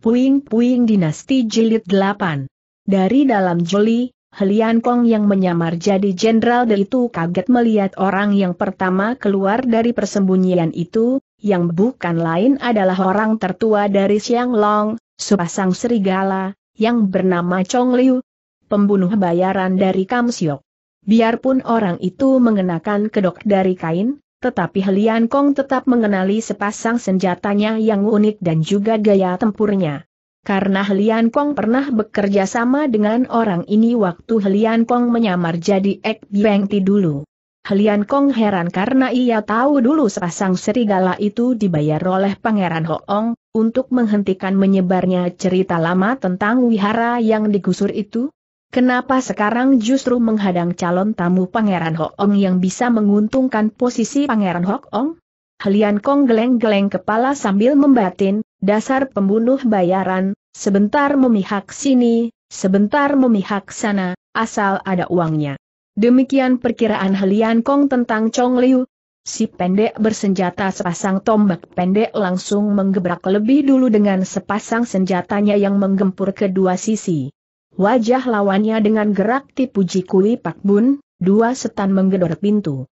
Puing-puing dinasti jilid 8. Dari dalam juli, Helian Kong yang menyamar jadi jenderal itu kaget melihat orang yang pertama keluar dari persembunyian itu, yang bukan lain adalah orang tertua dari Siang Long, sepasang serigala, yang bernama Chong Liu, pembunuh bayaran dari Kam Siok. Biarpun orang itu mengenakan kedok dari kain, tetapi Helian Kong tetap mengenali sepasang senjatanya yang unik dan juga gaya tempurnya. Karena Helian Kong pernah bekerja sama dengan orang ini waktu Helian Kong menyamar jadi Ek Bieng Ti dulu. Helian Kong heran karena ia tahu dulu sepasang serigala itu dibayar oleh Pangeran Hoong, untuk menghentikan menyebarnya cerita lama tentang wihara yang digusur itu, Kenapa sekarang justru menghadang calon tamu Pangeran Ong yang bisa menguntungkan posisi Pangeran Ong? Helian Kong geleng-geleng kepala sambil membatin, dasar pembunuh bayaran, sebentar memihak sini, sebentar memihak sana, asal ada uangnya. Demikian perkiraan Helian Kong tentang Chong Liu. Si pendek bersenjata sepasang tombak pendek langsung menggebrak lebih dulu dengan sepasang senjatanya yang menggempur kedua sisi. Wajah lawannya dengan gerak tipu jikui Pak Bun, dua setan menggedor pintu.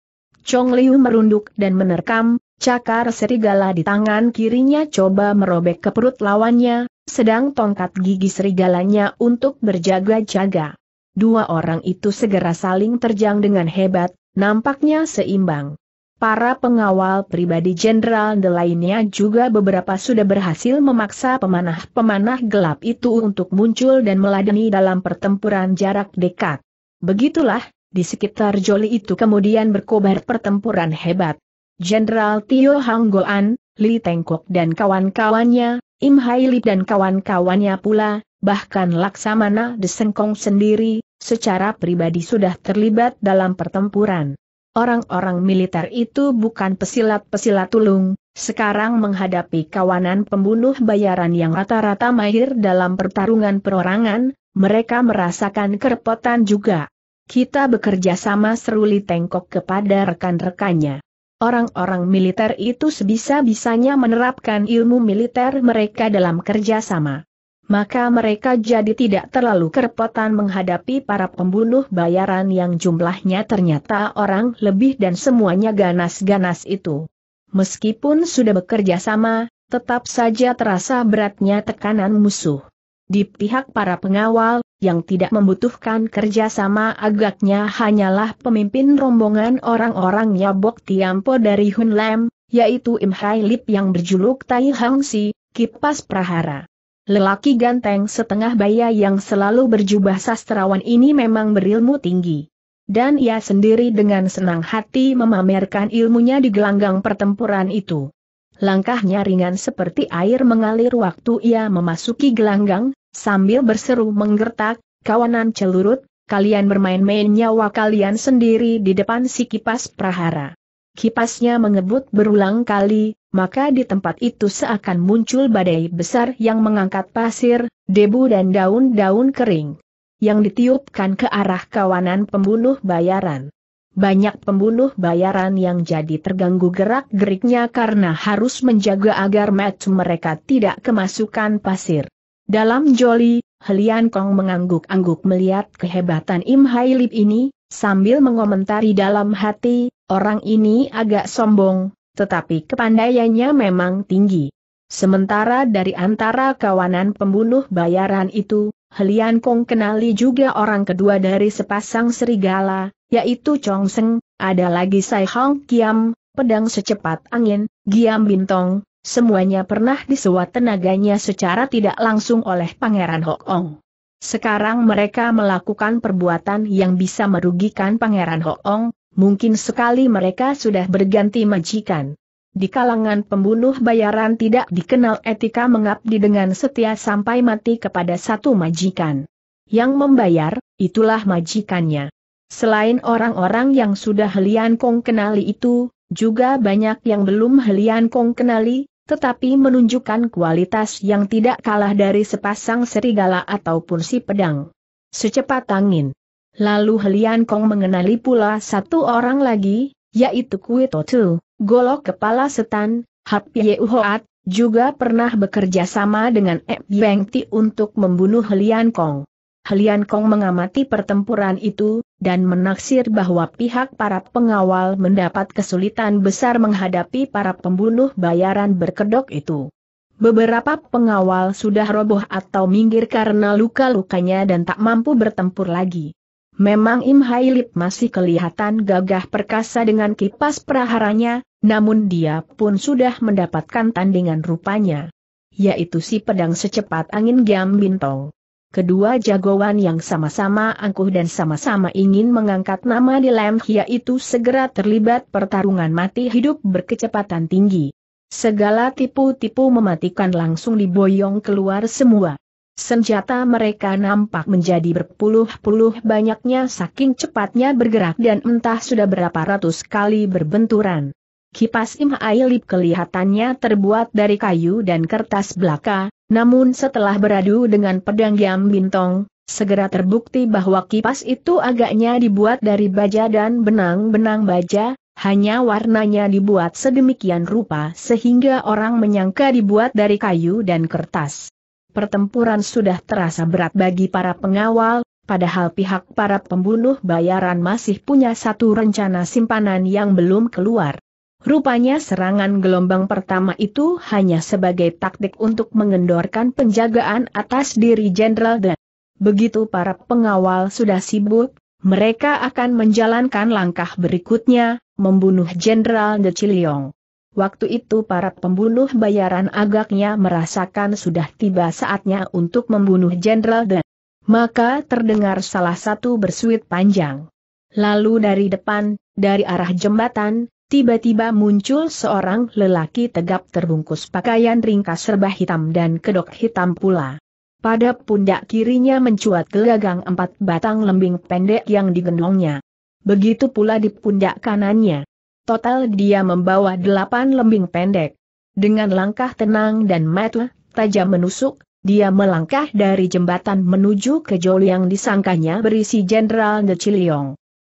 Chong Liu merunduk dan menerkam, cakar serigala di tangan kirinya coba merobek ke perut lawannya, sedang tongkat gigi serigalanya untuk berjaga-jaga. Dua orang itu segera saling terjang dengan hebat, nampaknya seimbang. Para pengawal pribadi Jenderal De lainnya juga beberapa sudah berhasil memaksa pemanah-pemanah gelap itu untuk muncul dan meladeni dalam pertempuran jarak dekat. Begitulah, di sekitar Joli itu kemudian berkobar pertempuran hebat. Jenderal Tio Goan, Li Tengkok dan kawan-kawannya, Im Hai Lip dan kawan-kawannya pula, bahkan Laksamana Desengkong sendiri, secara pribadi sudah terlibat dalam pertempuran. Orang-orang militer itu bukan pesilat-pesilat tulung, sekarang menghadapi kawanan pembunuh bayaran yang rata-rata mahir dalam pertarungan perorangan, mereka merasakan kerepotan juga. Kita bekerja sama seruli tengkok kepada rekan-rekannya. Orang-orang militer itu sebisa-bisanya menerapkan ilmu militer mereka dalam kerjasama maka mereka jadi tidak terlalu kerepotan menghadapi para pembunuh bayaran yang jumlahnya ternyata orang lebih dan semuanya ganas-ganas itu. Meskipun sudah bekerja sama, tetap saja terasa beratnya tekanan musuh. Di pihak para pengawal, yang tidak membutuhkan kerjasama agaknya hanyalah pemimpin rombongan orang-orang Yabok Tiampo dari Hunlem, yaitu Im Hai Lip yang berjuluk Tai Hang Si, Kipas Prahara. Lelaki ganteng setengah baya yang selalu berjubah sastrawan ini memang berilmu tinggi. Dan ia sendiri dengan senang hati memamerkan ilmunya di gelanggang pertempuran itu. Langkahnya ringan seperti air mengalir waktu ia memasuki gelanggang, sambil berseru menggertak, kawanan celurut, kalian bermain-main nyawa kalian sendiri di depan si kipas prahara kipasnya mengebut berulang kali, maka di tempat itu seakan muncul badai besar yang mengangkat pasir, debu dan daun-daun kering. Yang ditiupkan ke arah kawanan pembunuh bayaran. Banyak pembunuh bayaran yang jadi terganggu gerak-geriknya karena harus menjaga agar match mereka tidak kemasukan pasir. Dalam joli, Helian Kong mengangguk-angguk melihat kehebatan Im Hai Lip ini, sambil mengomentari dalam hati, Orang ini agak sombong, tetapi kepandaiannya memang tinggi. Sementara dari antara kawanan pembunuh bayaran itu, Helian Kong kenali juga orang kedua dari sepasang serigala, yaitu Chong Seng, ada lagi Sai Hong Kiam, pedang secepat angin, Giam Bintong, semuanya pernah disewa tenaganya secara tidak langsung oleh Pangeran Hok Ong. Sekarang mereka melakukan perbuatan yang bisa merugikan Pangeran Hoong, mungkin sekali mereka sudah berganti majikan. Di kalangan pembunuh bayaran tidak dikenal etika mengabdi dengan setia sampai mati kepada satu majikan. Yang membayar, itulah majikannya. Selain orang-orang yang sudah Helian Kong kenali itu, juga banyak yang belum Helian Kong kenali, tetapi menunjukkan kualitas yang tidak kalah dari sepasang serigala ataupun si pedang. Secepat angin, Lalu Helian Kong mengenali pula satu orang lagi, yaitu Kui Totu, golok kepala setan, Hap Ye Uhoat, juga pernah bekerja sama dengan Ep Ti untuk membunuh Helian Kong. Helian Kong mengamati pertempuran itu, dan menaksir bahwa pihak para pengawal mendapat kesulitan besar menghadapi para pembunuh bayaran berkedok itu. Beberapa pengawal sudah roboh atau minggir karena luka-lukanya dan tak mampu bertempur lagi. Memang Im Hailip masih kelihatan gagah perkasa dengan kipas peraharanya, namun dia pun sudah mendapatkan tandingan rupanya. Yaitu si pedang secepat angin Giam Bintong. Kedua jagoan yang sama-sama angkuh dan sama-sama ingin mengangkat nama di lem, yaitu segera terlibat pertarungan mati hidup berkecepatan tinggi. Segala tipu-tipu mematikan langsung diboyong keluar semua. Senjata mereka nampak menjadi berpuluh-puluh banyaknya saking cepatnya bergerak dan entah sudah berapa ratus kali berbenturan. Kipas Imhailib kelihatannya terbuat dari kayu dan kertas belaka, namun setelah beradu dengan pedang Yam Bintong, segera terbukti bahwa kipas itu agaknya dibuat dari baja dan benang-benang baja, hanya warnanya dibuat sedemikian rupa sehingga orang menyangka dibuat dari kayu dan kertas pertempuran sudah terasa berat bagi para pengawal, padahal pihak para pembunuh bayaran masih punya satu rencana simpanan yang belum keluar. Rupanya serangan gelombang pertama itu hanya sebagai taktik untuk mengendorkan penjagaan atas diri Jenderal Dan. Begitu para pengawal sudah sibuk, mereka akan menjalankan langkah berikutnya, membunuh Jenderal De Chiliong. Waktu itu para pembunuh bayaran agaknya merasakan sudah tiba saatnya untuk membunuh Jenderal Dan. Maka terdengar salah satu bersuit panjang. Lalu dari depan, dari arah jembatan, tiba-tiba muncul seorang lelaki tegap terbungkus pakaian ringkas serba hitam dan kedok hitam pula. Pada pundak kirinya mencuat gelagang empat batang lembing pendek yang digendongnya. Begitu pula di pundak kanannya. Total dia membawa delapan lembing pendek. Dengan langkah tenang dan mata tajam menusuk, dia melangkah dari jembatan menuju ke joli yang disangkanya berisi Jenderal De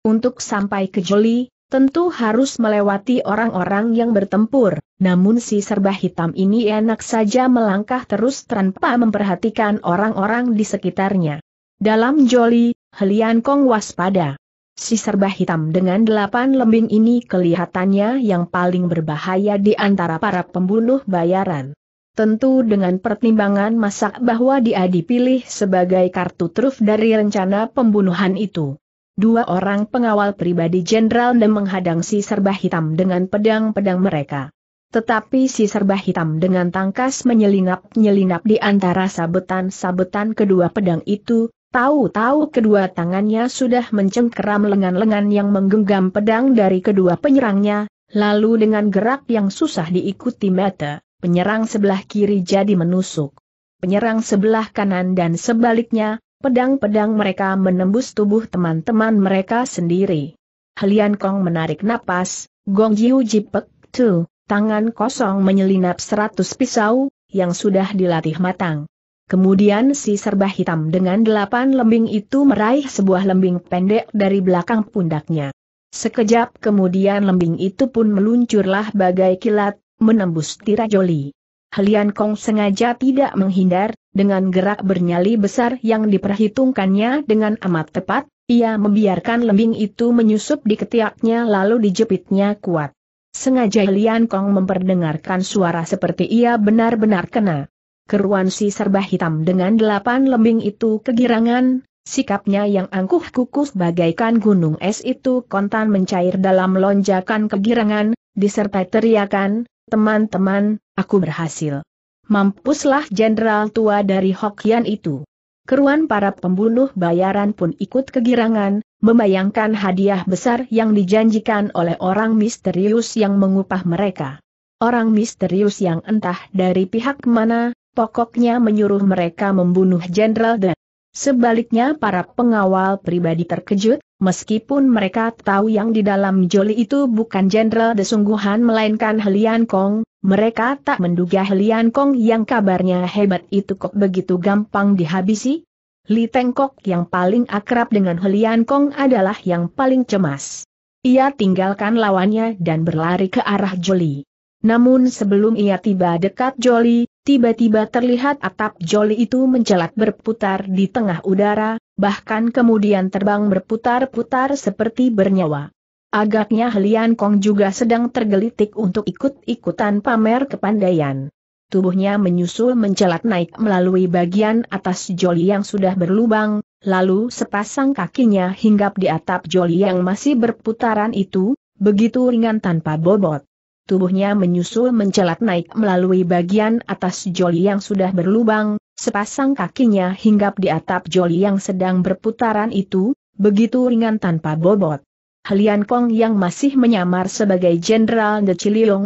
Untuk sampai ke joli, tentu harus melewati orang-orang yang bertempur, namun si serba hitam ini enak saja melangkah terus tanpa memperhatikan orang-orang di sekitarnya. Dalam joli, Helian Kong waspada. Si serba hitam dengan delapan lembing ini kelihatannya yang paling berbahaya di antara para pembunuh bayaran. Tentu dengan pertimbangan masak bahwa dia dipilih sebagai kartu truf dari rencana pembunuhan itu. Dua orang pengawal pribadi Jenderal dan menghadang si serba hitam dengan pedang-pedang mereka. Tetapi si serba hitam dengan tangkas menyelinap-nyelinap di antara sabetan-sabetan kedua pedang itu, Tahu-tahu kedua tangannya sudah mencengkeram lengan-lengan yang menggenggam pedang dari kedua penyerangnya, lalu dengan gerak yang susah diikuti mata, penyerang sebelah kiri jadi menusuk. Penyerang sebelah kanan dan sebaliknya, pedang-pedang mereka menembus tubuh teman-teman mereka sendiri. Helian Kong menarik napas, Gong Jiu Jipek tuh, tangan kosong menyelinap seratus pisau, yang sudah dilatih matang. Kemudian si serba hitam dengan delapan lembing itu meraih sebuah lembing pendek dari belakang pundaknya. Sekejap kemudian lembing itu pun meluncurlah bagai kilat, menembus tirajoli. Helian Kong sengaja tidak menghindar, dengan gerak bernyali besar yang diperhitungkannya dengan amat tepat, ia membiarkan lembing itu menyusup di ketiaknya lalu dijepitnya kuat. Sengaja Helian Kong memperdengarkan suara seperti ia benar-benar kena keruan si serba hitam dengan delapan lembing itu kegirangan, sikapnya yang angkuh kukus bagaikan gunung es itu kontan mencair dalam lonjakan kegirangan, disertai teriakan, teman-teman, aku berhasil. Mampuslah jenderal tua dari Hokian itu. Keruan para pembunuh bayaran pun ikut kegirangan, membayangkan hadiah besar yang dijanjikan oleh orang misterius yang mengupah mereka. Orang misterius yang entah dari pihak mana, pokoknya menyuruh mereka membunuh Jenderal Dan. Sebaliknya para pengawal pribadi terkejut, meskipun mereka tahu yang di dalam joli itu bukan Jenderal Desungguhan melainkan Helian Kong, mereka tak menduga Helian Kong yang kabarnya hebat itu kok begitu gampang dihabisi. Li Tengkok yang paling akrab dengan Helian Kong adalah yang paling cemas. Ia tinggalkan lawannya dan berlari ke arah Joli. Namun sebelum ia tiba dekat Joli, Tiba-tiba terlihat atap joli itu mencelat berputar di tengah udara, bahkan kemudian terbang berputar-putar seperti bernyawa. Agaknya Helian Kong juga sedang tergelitik untuk ikut-ikutan pamer kepandaian. Tubuhnya menyusul mencelat naik melalui bagian atas joli yang sudah berlubang, lalu sepasang kakinya hinggap di atap joli yang masih berputaran itu, begitu ringan tanpa bobot tubuhnya menyusul mencelat naik melalui bagian atas joli yang sudah berlubang, sepasang kakinya hinggap di atap joli yang sedang berputaran itu, begitu ringan tanpa bobot. Helian Kong yang masih menyamar sebagai Jenderal De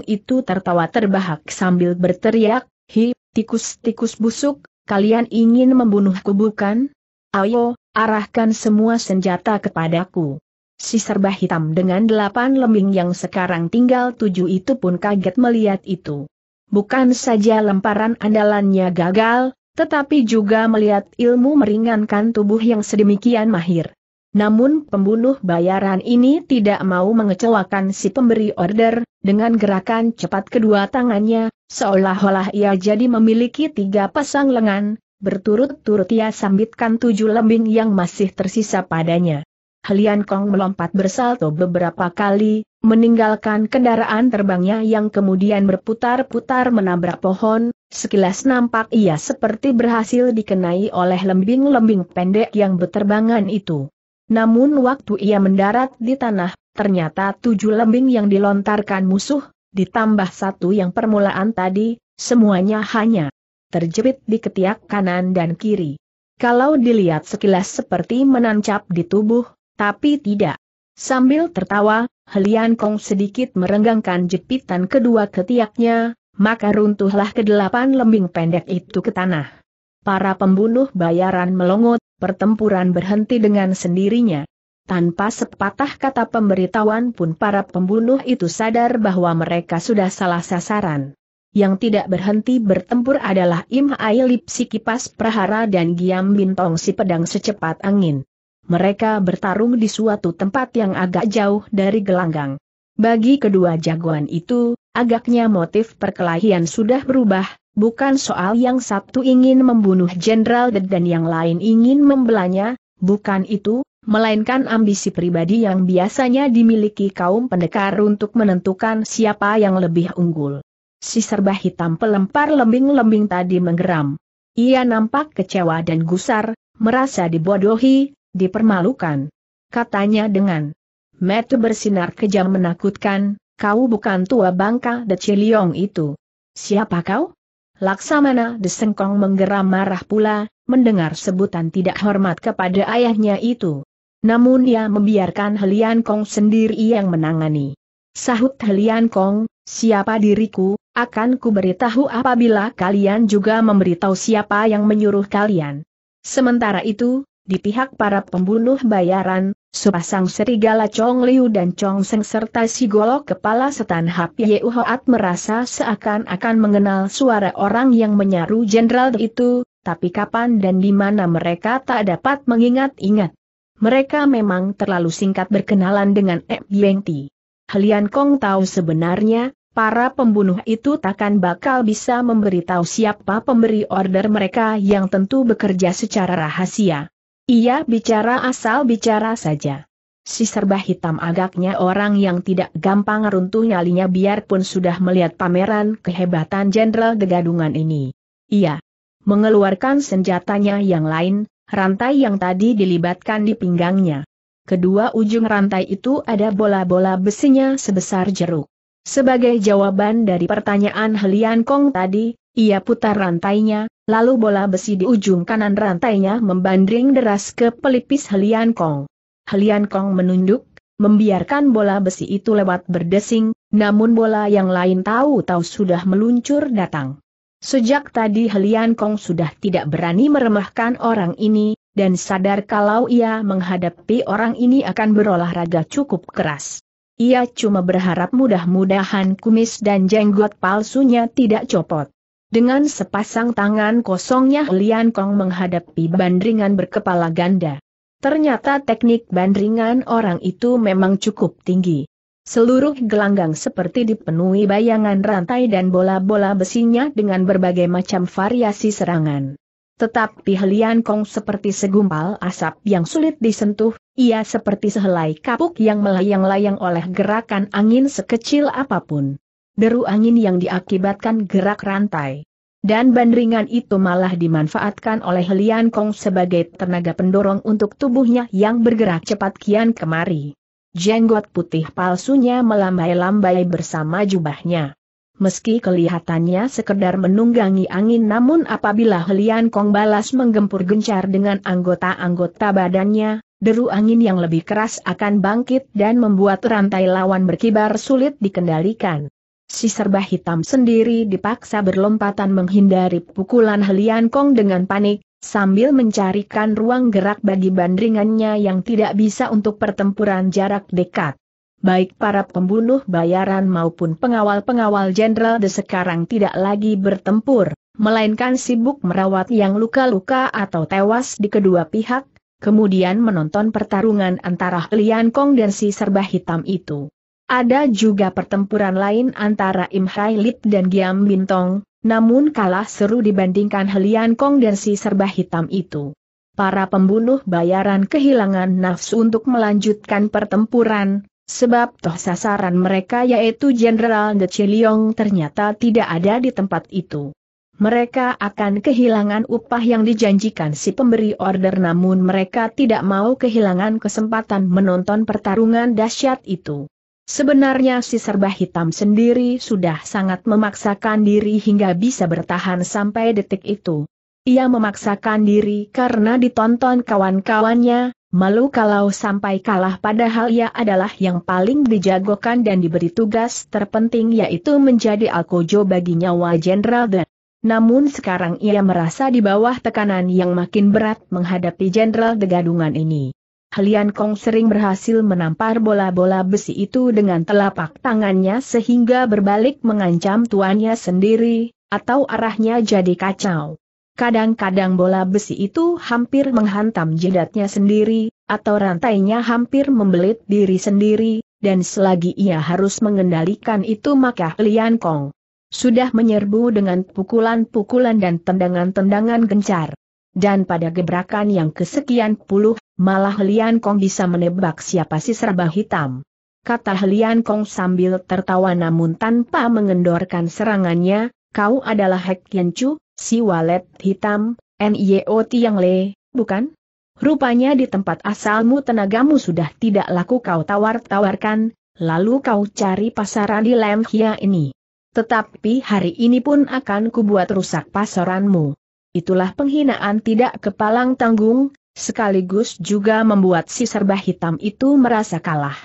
itu tertawa terbahak sambil berteriak, Hi, tikus-tikus busuk, kalian ingin membunuhku bukan? Ayo, arahkan semua senjata kepadaku. Si serba hitam dengan delapan lembing yang sekarang tinggal tujuh itu pun kaget melihat itu. Bukan saja lemparan andalannya gagal, tetapi juga melihat ilmu meringankan tubuh yang sedemikian mahir. Namun pembunuh bayaran ini tidak mau mengecewakan si pemberi order, dengan gerakan cepat kedua tangannya, seolah-olah ia jadi memiliki tiga pasang lengan, berturut-turut ia sambitkan tujuh lembing yang masih tersisa padanya. Helian Kong melompat bersalto beberapa kali, meninggalkan kendaraan terbangnya yang kemudian berputar-putar menabrak pohon, sekilas nampak ia seperti berhasil dikenai oleh lembing-lembing pendek yang berterbangan itu. Namun waktu ia mendarat di tanah, ternyata tujuh lembing yang dilontarkan musuh, ditambah satu yang permulaan tadi, semuanya hanya terjepit di ketiak kanan dan kiri. Kalau dilihat sekilas seperti menancap di tubuh, tapi tidak. Sambil tertawa, Helian Kong sedikit merenggangkan jepitan kedua ketiaknya, maka runtuhlah kedelapan lembing pendek itu ke tanah. Para pembunuh bayaran melongot, pertempuran berhenti dengan sendirinya. Tanpa sepatah kata pemberitahuan pun para pembunuh itu sadar bahwa mereka sudah salah sasaran. Yang tidak berhenti bertempur adalah Im Ailip si kipas prahara dan Giam Bintong si pedang secepat angin mereka bertarung di suatu tempat yang agak jauh dari gelanggang. Bagi kedua jagoan itu, agaknya motif perkelahian sudah berubah, bukan soal yang satu ingin membunuh Jenderal Ded dan yang lain ingin membelanya, bukan itu, melainkan ambisi pribadi yang biasanya dimiliki kaum pendekar untuk menentukan siapa yang lebih unggul. Si serba hitam pelempar lembing-lembing tadi menggeram. Ia nampak kecewa dan gusar, merasa dibodohi, dipermalukan. Katanya dengan metu bersinar kejam menakutkan, kau bukan tua bangka de Ciliong itu. Siapa kau? Laksamana desengkong menggeram marah pula, mendengar sebutan tidak hormat kepada ayahnya itu. Namun ia membiarkan Helian Kong sendiri yang menangani. Sahut Helian Kong, siapa diriku, akan kuberitahu apabila kalian juga memberitahu siapa yang menyuruh kalian. Sementara itu, di pihak para pembunuh bayaran, sepasang serigala Chong Liu dan Chong Seng serta si golok kepala setan Hap Ye merasa seakan-akan mengenal suara orang yang menyaru jenderal itu, tapi kapan dan di mana mereka tak dapat mengingat-ingat. Mereka memang terlalu singkat berkenalan dengan Ek Yeng Ti. Helian Kong tahu sebenarnya, para pembunuh itu takkan bakal bisa memberitahu siapa pemberi order mereka yang tentu bekerja secara rahasia. Ia bicara asal bicara saja. Si serba hitam agaknya orang yang tidak gampang runtuh nyalinya biarpun sudah melihat pameran kehebatan Jenderal Degadungan ini. Ia mengeluarkan senjatanya yang lain, rantai yang tadi dilibatkan di pinggangnya. Kedua ujung rantai itu ada bola-bola besinya sebesar jeruk. Sebagai jawaban dari pertanyaan Helian Kong tadi, ia putar rantainya, lalu bola besi di ujung kanan rantainya membanding deras ke pelipis Helian Kong. Helian Kong menunduk, membiarkan bola besi itu lewat berdesing, namun bola yang lain tahu-tahu sudah meluncur datang. Sejak tadi Helian Kong sudah tidak berani meremehkan orang ini, dan sadar kalau ia menghadapi orang ini akan berolahraga cukup keras. Ia cuma berharap mudah-mudahan kumis dan jenggot palsunya tidak copot. Dengan sepasang tangan kosongnya Lian Kong menghadapi bandringan berkepala ganda. Ternyata teknik bandringan orang itu memang cukup tinggi. Seluruh gelanggang seperti dipenuhi bayangan rantai dan bola-bola besinya dengan berbagai macam variasi serangan. Tetapi Lian Kong seperti segumpal asap yang sulit disentuh, ia seperti sehelai kapuk yang melayang-layang oleh gerakan angin sekecil apapun deru angin yang diakibatkan gerak rantai. Dan bandringan itu malah dimanfaatkan oleh Lian Kong sebagai tenaga pendorong untuk tubuhnya yang bergerak cepat kian kemari. Jenggot putih palsunya melambai-lambai bersama jubahnya. Meski kelihatannya sekedar menunggangi angin namun apabila Helian Kong balas menggempur gencar dengan anggota-anggota badannya, deru angin yang lebih keras akan bangkit dan membuat rantai lawan berkibar sulit dikendalikan. Si serba hitam sendiri dipaksa berlompatan menghindari pukulan Helian Kong dengan panik, sambil mencarikan ruang gerak bagi bandringannya yang tidak bisa untuk pertempuran jarak dekat. Baik para pembunuh bayaran maupun pengawal-pengawal jenderal de sekarang tidak lagi bertempur, melainkan sibuk merawat yang luka-luka atau tewas di kedua pihak, kemudian menonton pertarungan antara Helian Kong dan si serba hitam itu. Ada juga pertempuran lain antara Im Hai Lip dan Giam Bintong, namun kalah seru dibandingkan Helian Kong dan si serba hitam itu. Para pembunuh bayaran kehilangan nafsu untuk melanjutkan pertempuran, sebab toh sasaran mereka yaitu Jenderal De Chiliong ternyata tidak ada di tempat itu. Mereka akan kehilangan upah yang dijanjikan si pemberi order namun mereka tidak mau kehilangan kesempatan menonton pertarungan dahsyat itu. Sebenarnya si serba hitam sendiri sudah sangat memaksakan diri hingga bisa bertahan sampai detik itu. Ia memaksakan diri karena ditonton kawan-kawannya, malu kalau sampai kalah padahal ia adalah yang paling dijagokan dan diberi tugas terpenting yaitu menjadi alkojo bagi nyawa Jenderal Dan. Namun sekarang ia merasa di bawah tekanan yang makin berat menghadapi Jenderal Degadungan ini. Helian Kong sering berhasil menampar bola-bola besi itu dengan telapak tangannya sehingga berbalik mengancam tuannya sendiri, atau arahnya jadi kacau. Kadang-kadang bola besi itu hampir menghantam jedatnya sendiri, atau rantainya hampir membelit diri sendiri, dan selagi ia harus mengendalikan itu maka Helian Kong sudah menyerbu dengan pukulan-pukulan dan tendangan-tendangan gencar. Dan pada gebrakan yang kesekian puluh, malah Lian Kong bisa menebak siapa si serba hitam. Kata Lian Kong sambil tertawa namun tanpa mengendorkan serangannya, kau adalah Hek Chu, si walet hitam, N.Y.O. Tiang Le, bukan? Rupanya di tempat asalmu tenagamu sudah tidak laku kau tawar-tawarkan, lalu kau cari pasaran di Lemhia ini. Tetapi hari ini pun akan kubuat rusak pasaranmu itulah penghinaan tidak kepalang tanggung, sekaligus juga membuat si serba hitam itu merasa kalah.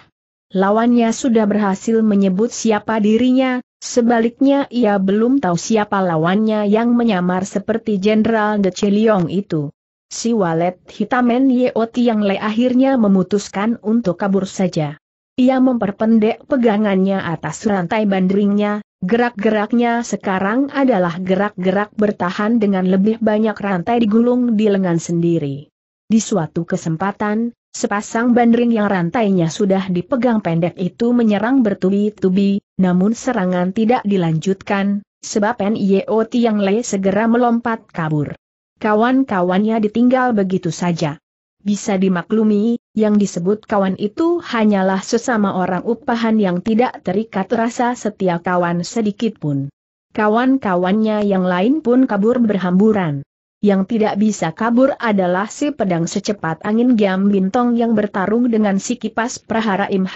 Lawannya sudah berhasil menyebut siapa dirinya, sebaliknya ia belum tahu siapa lawannya yang menyamar seperti Jenderal De Chiliong itu. Si walet hitamen Yeoti yang le akhirnya memutuskan untuk kabur saja. Ia memperpendek pegangannya atas rantai bandringnya, Gerak-geraknya sekarang adalah gerak-gerak bertahan dengan lebih banyak rantai digulung di lengan sendiri. Di suatu kesempatan, sepasang bandring yang rantainya sudah dipegang pendek itu menyerang bertubi-tubi, namun serangan tidak dilanjutkan, sebab NIO Tiang Le segera melompat kabur. Kawan-kawannya ditinggal begitu saja. Bisa dimaklumi, yang disebut kawan itu hanyalah sesama orang upahan yang tidak terikat rasa setia kawan sedikit pun. Kawan-kawannya yang lain pun kabur berhamburan. Yang tidak bisa kabur adalah si pedang secepat angin Giam Bintong yang bertarung dengan si kipas prahara Im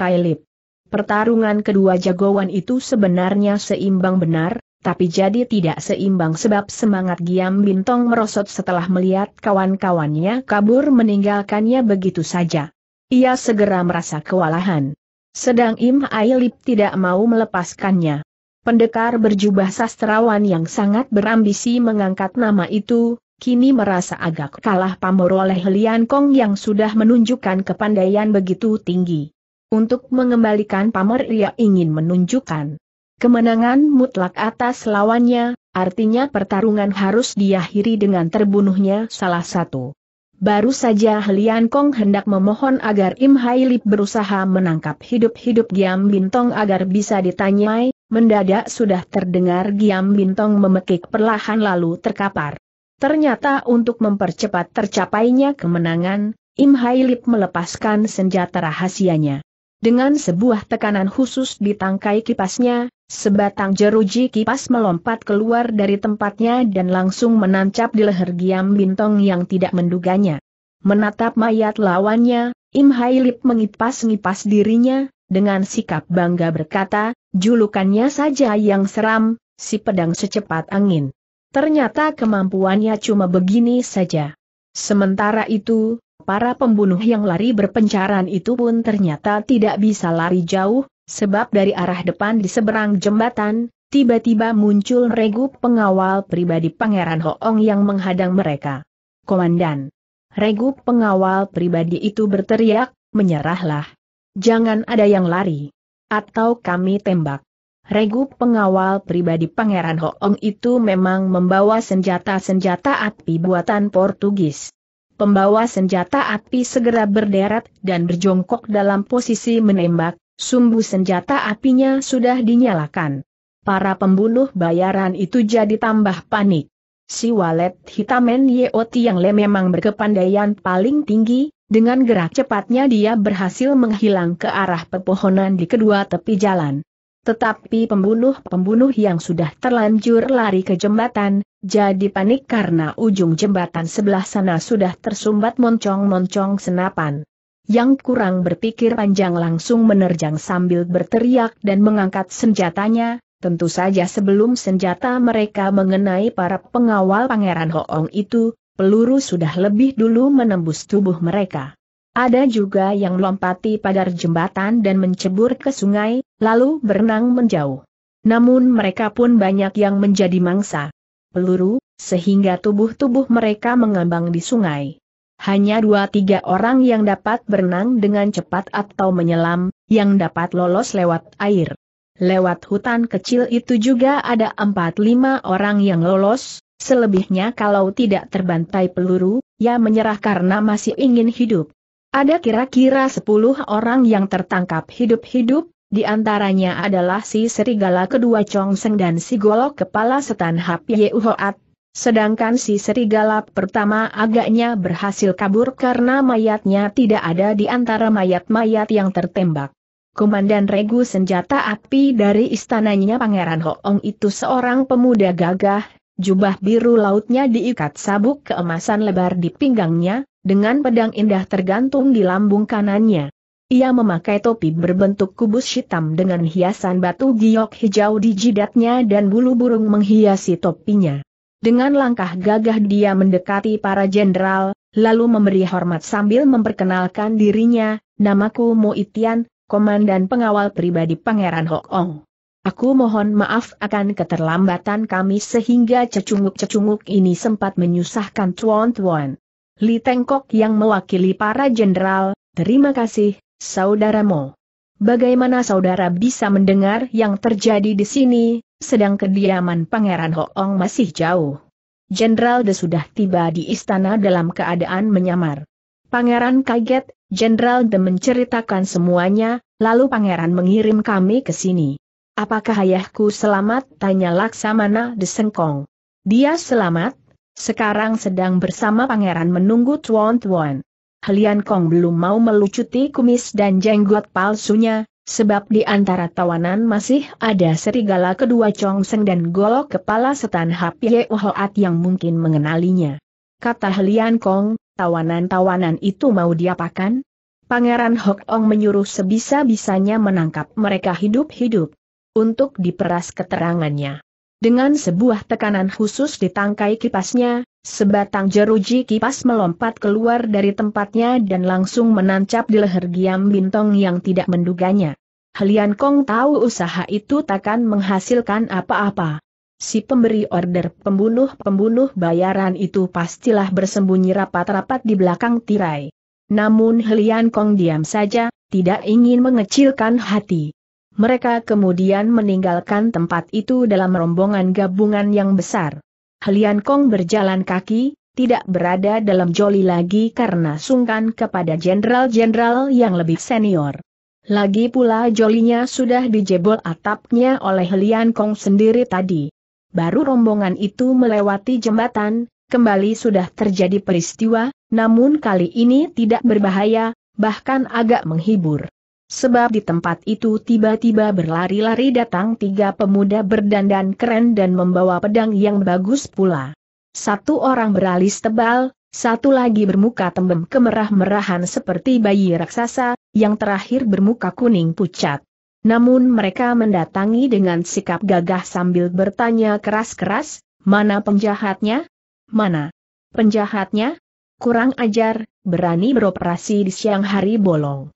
Pertarungan kedua jagoan itu sebenarnya seimbang benar, tapi jadi tidak seimbang sebab semangat Giam Bintong merosot setelah melihat kawan-kawannya kabur meninggalkannya begitu saja. Ia segera merasa kewalahan. Sedang Im Ailip tidak mau melepaskannya. Pendekar berjubah sastrawan yang sangat berambisi mengangkat nama itu, kini merasa agak kalah pamor oleh Lian Kong yang sudah menunjukkan kepandaian begitu tinggi. Untuk mengembalikan pamor ia ingin menunjukkan Kemenangan mutlak atas lawannya, artinya pertarungan harus diakhiri dengan terbunuhnya salah satu. Baru saja Lian Kong hendak memohon agar Im Hai Lip berusaha menangkap hidup-hidup Giam Bintong agar bisa ditanyai, mendadak sudah terdengar Giam Bintong memekik perlahan lalu terkapar. Ternyata untuk mempercepat tercapainya kemenangan, Im Hai Lip melepaskan senjata rahasianya. Dengan sebuah tekanan khusus di tangkai kipasnya, sebatang jeruji kipas melompat keluar dari tempatnya dan langsung menancap di leher Giam Bintong yang tidak menduganya. Menatap mayat lawannya, Im Hai Lip mengipas-ngipas dirinya, dengan sikap bangga berkata, julukannya saja yang seram, si pedang secepat angin. Ternyata kemampuannya cuma begini saja. Sementara itu, Para pembunuh yang lari berpencaran itu pun ternyata tidak bisa lari jauh, sebab dari arah depan di seberang jembatan, tiba-tiba muncul regu pengawal pribadi Pangeran Hoong yang menghadang mereka. Komandan. regu pengawal pribadi itu berteriak, menyerahlah. Jangan ada yang lari. Atau kami tembak. Regu pengawal pribadi Pangeran Hoong itu memang membawa senjata-senjata api buatan Portugis. Pembawa senjata api segera berderet dan berjongkok dalam posisi menembak, sumbu senjata apinya sudah dinyalakan. Para pembunuh bayaran itu jadi tambah panik. Si walet hitamen Yeoti yang le memang berkepandaian paling tinggi, dengan gerak cepatnya dia berhasil menghilang ke arah pepohonan di kedua tepi jalan. Tetapi pembunuh-pembunuh yang sudah terlanjur lari ke jembatan, jadi panik karena ujung jembatan sebelah sana sudah tersumbat moncong-moncong senapan. Yang kurang berpikir panjang langsung menerjang sambil berteriak dan mengangkat senjatanya, tentu saja sebelum senjata mereka mengenai para pengawal pangeran Hoong itu, peluru sudah lebih dulu menembus tubuh mereka. Ada juga yang melompati pagar jembatan dan mencebur ke sungai, lalu berenang menjauh. Namun mereka pun banyak yang menjadi mangsa peluru, sehingga tubuh-tubuh mereka mengambang di sungai. Hanya dua tiga orang yang dapat berenang dengan cepat atau menyelam, yang dapat lolos lewat air. Lewat hutan kecil itu juga ada empat lima orang yang lolos, selebihnya kalau tidak terbantai peluru, ya menyerah karena masih ingin hidup. Ada kira-kira 10 orang yang tertangkap hidup-hidup, di antaranya adalah si Serigala kedua Chong Seng dan si Golok kepala setan Hap Yehuhoat. Sedangkan si Serigala pertama agaknya berhasil kabur karena mayatnya tidak ada di antara mayat-mayat yang tertembak. Komandan regu senjata api dari istananya Pangeran Hoong itu seorang pemuda gagah, jubah biru lautnya diikat sabuk keemasan lebar di pinggangnya, dengan pedang indah tergantung di lambung kanannya. Ia memakai topi berbentuk kubus hitam dengan hiasan batu giok hijau di jidatnya dan bulu burung menghiasi topinya. Dengan langkah gagah dia mendekati para jenderal, lalu memberi hormat sambil memperkenalkan dirinya, namaku Mo Itian, komandan pengawal pribadi Pangeran Hok Ong. Aku mohon maaf akan keterlambatan kami sehingga cecunguk-cecunguk ini sempat menyusahkan tuan-tuan. Li Tengkok yang mewakili para jenderal, terima kasih, saudaramu. Bagaimana saudara bisa mendengar yang terjadi di sini, sedang kediaman Pangeran Hoong masih jauh? Jenderal De sudah tiba di istana dalam keadaan menyamar. Pangeran kaget, Jenderal De menceritakan semuanya, lalu Pangeran mengirim kami ke sini. Apakah ayahku selamat? Tanya Laksamana De Sengkong. Dia selamat, sekarang sedang bersama pangeran menunggu Tuan Tuan. Helian Kong belum mau melucuti kumis dan jenggot palsunya, sebab di antara tawanan masih ada serigala kedua Chong Seng dan golok kepala setan Hap Ye Hoat yang mungkin mengenalinya. Kata Helian Kong, tawanan-tawanan itu mau diapakan? Pangeran Hok Ong menyuruh sebisa-bisanya menangkap mereka hidup-hidup. Untuk diperas keterangannya. Dengan sebuah tekanan khusus di tangkai kipasnya, sebatang jeruji kipas melompat keluar dari tempatnya dan langsung menancap di leher Giam Bintong yang tidak menduganya. Helian Kong tahu usaha itu takkan menghasilkan apa-apa. Si pemberi order pembunuh-pembunuh bayaran itu pastilah bersembunyi rapat-rapat di belakang tirai. Namun Helian Kong diam saja, tidak ingin mengecilkan hati. Mereka kemudian meninggalkan tempat itu dalam rombongan gabungan yang besar. Helian Kong berjalan kaki, tidak berada dalam joli lagi karena sungkan kepada jenderal-jenderal yang lebih senior. Lagi pula jolinya sudah dijebol atapnya oleh Helian Kong sendiri tadi. Baru rombongan itu melewati jembatan, kembali sudah terjadi peristiwa, namun kali ini tidak berbahaya, bahkan agak menghibur. Sebab di tempat itu tiba-tiba berlari-lari datang tiga pemuda berdandan keren dan membawa pedang yang bagus pula. Satu orang beralis tebal, satu lagi bermuka tembem kemerah-merahan seperti bayi raksasa, yang terakhir bermuka kuning pucat. Namun mereka mendatangi dengan sikap gagah sambil bertanya keras-keras, mana penjahatnya? Mana? Penjahatnya? Kurang ajar, berani beroperasi di siang hari bolong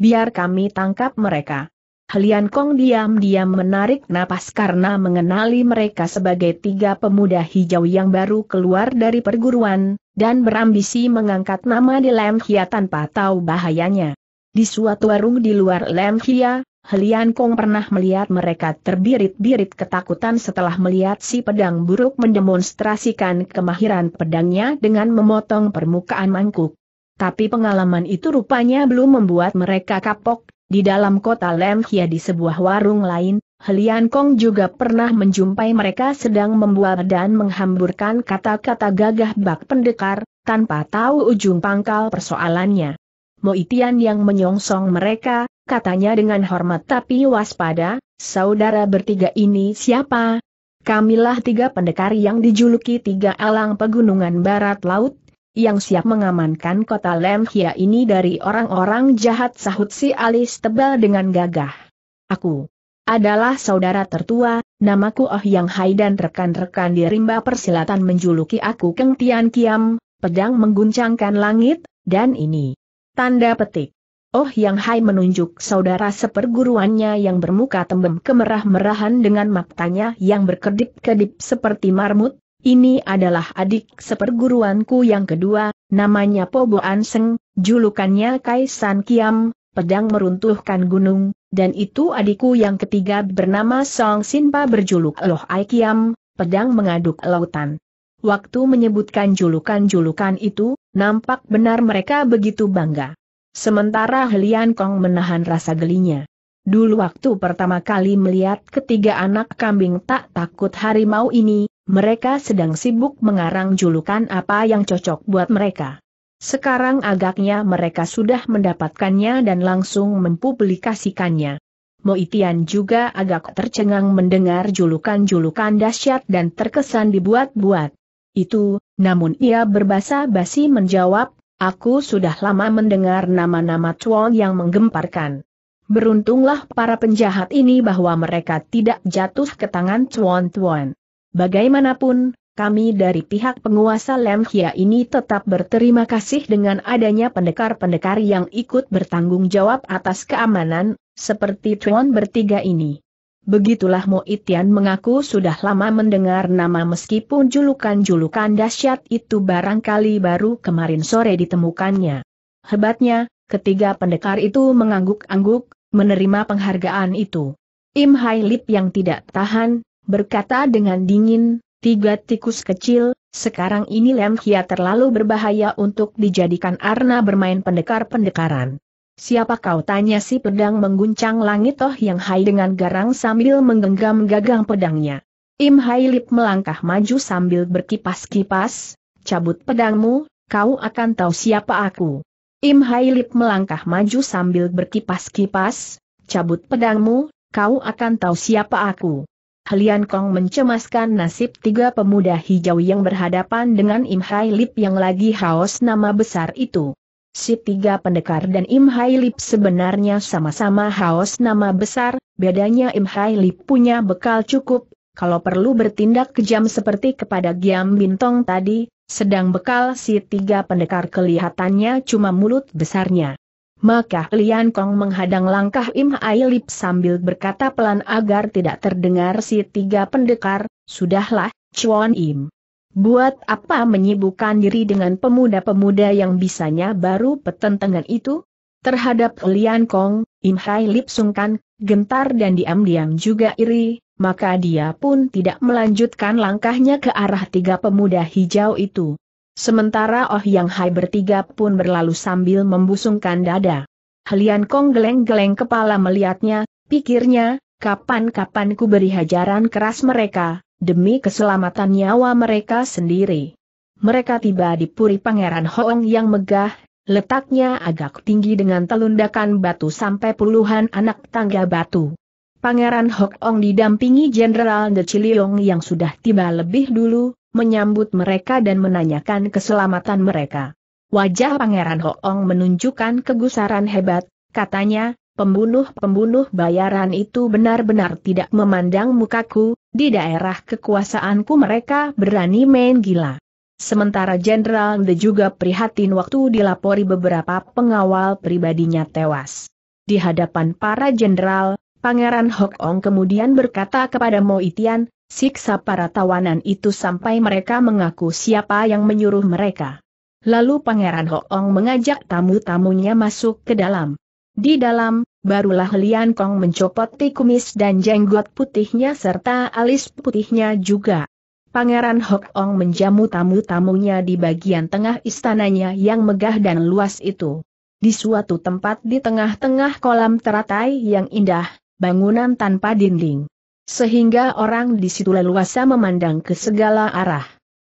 biar kami tangkap mereka. Helian Kong diam-diam menarik napas karena mengenali mereka sebagai tiga pemuda hijau yang baru keluar dari perguruan, dan berambisi mengangkat nama di Hia tanpa tahu bahayanya. Di suatu warung di luar Hia, Helian Kong pernah melihat mereka terbirit-birit ketakutan setelah melihat si pedang buruk mendemonstrasikan kemahiran pedangnya dengan memotong permukaan mangkuk. Tapi pengalaman itu rupanya belum membuat mereka kapok. Di dalam kota Lemhia di sebuah warung lain, Helian Kong juga pernah menjumpai mereka sedang membuat dan menghamburkan kata-kata gagah bak pendekar, tanpa tahu ujung pangkal persoalannya. Moitian yang menyongsong mereka, katanya dengan hormat tapi waspada, saudara bertiga ini siapa? Kamilah tiga pendekar yang dijuluki tiga alang pegunungan barat laut, yang siap mengamankan kota Lemhia ini dari orang-orang jahat sahut si alis tebal dengan gagah. Aku adalah saudara tertua, namaku Oh Yang Hai dan rekan-rekan di rimba persilatan menjuluki aku Keng Tian Kiam, pedang mengguncangkan langit, dan ini. Tanda petik. Oh Yang Hai menunjuk saudara seperguruannya yang bermuka tembem kemerah-merahan dengan matanya yang berkedip-kedip seperti marmut, ini adalah adik seperguruanku yang kedua, namanya Pobo Anseng, julukannya Kaisan Kiam, pedang meruntuhkan gunung, dan itu adikku yang ketiga bernama Song Sinpa berjuluk Loh Ai Kiam, pedang mengaduk lautan. Waktu menyebutkan julukan-julukan itu, nampak benar mereka begitu bangga. Sementara Helian Kong menahan rasa gelinya. Dulu waktu pertama kali melihat ketiga anak kambing tak takut harimau ini, mereka sedang sibuk mengarang julukan apa yang cocok buat mereka. Sekarang agaknya mereka sudah mendapatkannya dan langsung mempublikasikannya. Moitian juga agak tercengang mendengar julukan-julukan dahsyat dan terkesan dibuat-buat. Itu, namun ia berbahasa basi menjawab, aku sudah lama mendengar nama-nama Chuan yang menggemparkan. Beruntunglah para penjahat ini bahwa mereka tidak jatuh ke tangan Tuan Tuan. Bagaimanapun, kami dari pihak penguasa Lemhia ini tetap berterima kasih dengan adanya pendekar-pendekar yang ikut bertanggung jawab atas keamanan, seperti Tuan bertiga ini. Begitulah Mo Itian mengaku sudah lama mendengar nama meskipun julukan-julukan dahsyat itu barangkali baru kemarin sore ditemukannya. Hebatnya, ketiga pendekar itu mengangguk-angguk, menerima penghargaan itu. Im Hai Lip yang tidak tahan, berkata dengan dingin, tiga tikus kecil, sekarang ini Lem Hia terlalu berbahaya untuk dijadikan arna bermain pendekar-pendekaran. Siapa kau tanya si pedang mengguncang langit Toh Yang Hai dengan garang sambil menggenggam gagang pedangnya. Im Hai Lip melangkah maju sambil berkipas-kipas, cabut pedangmu, kau akan tahu siapa aku. Im Hailip melangkah maju sambil berkipas-kipas, cabut pedangmu, kau akan tahu siapa aku. Helian Kong mencemaskan nasib tiga pemuda hijau yang berhadapan dengan Im Hailip yang lagi haus nama besar itu. Si tiga pendekar dan Im Hailip sebenarnya sama-sama haus nama besar, bedanya Im Hailip punya bekal cukup, kalau perlu bertindak kejam seperti kepada Giam Bintong tadi, sedang bekal si tiga pendekar kelihatannya cuma mulut besarnya. Maka Lian Kong menghadang langkah Im Ailip sambil berkata pelan agar tidak terdengar si tiga pendekar, Sudahlah, Chuan Im. Buat apa menyibukkan diri dengan pemuda-pemuda yang bisanya baru petentangan itu? Terhadap Lian Kong, Im Hai Lip sungkan, gentar dan diam-diam juga iri, maka dia pun tidak melanjutkan langkahnya ke arah tiga pemuda hijau itu. Sementara Oh Yang Hai bertiga pun berlalu sambil membusungkan dada. Helian Kong geleng-geleng kepala melihatnya, pikirnya, kapan-kapan ku beri hajaran keras mereka, demi keselamatan nyawa mereka sendiri. Mereka tiba di puri pangeran Hoong yang megah, letaknya agak tinggi dengan telundakan batu sampai puluhan anak tangga batu. Pangeran Hok Ong didampingi Jenderal De Chiliong yang sudah tiba lebih dulu, menyambut mereka dan menanyakan keselamatan mereka. Wajah Pangeran Hok Ong menunjukkan kegusaran hebat, katanya, pembunuh-pembunuh bayaran itu benar-benar tidak memandang mukaku, di daerah kekuasaanku mereka berani main gila. Sementara Jenderal De juga prihatin waktu dilapori beberapa pengawal pribadinya tewas. Di hadapan para jenderal, Pangeran Hok Ong kemudian berkata kepada Mo Itian, siksa para tawanan itu sampai mereka mengaku siapa yang menyuruh mereka. Lalu Pangeran Hok Ong mengajak tamu-tamunya masuk ke dalam. Di dalam, barulah Lian Kong mencopot tikumis dan jenggot putihnya serta alis putihnya juga. Pangeran Hok Ong menjamu tamu-tamunya di bagian tengah istananya yang megah dan luas itu. Di suatu tempat di tengah-tengah kolam teratai yang indah, bangunan tanpa dinding. Sehingga orang di situ leluasa memandang ke segala arah.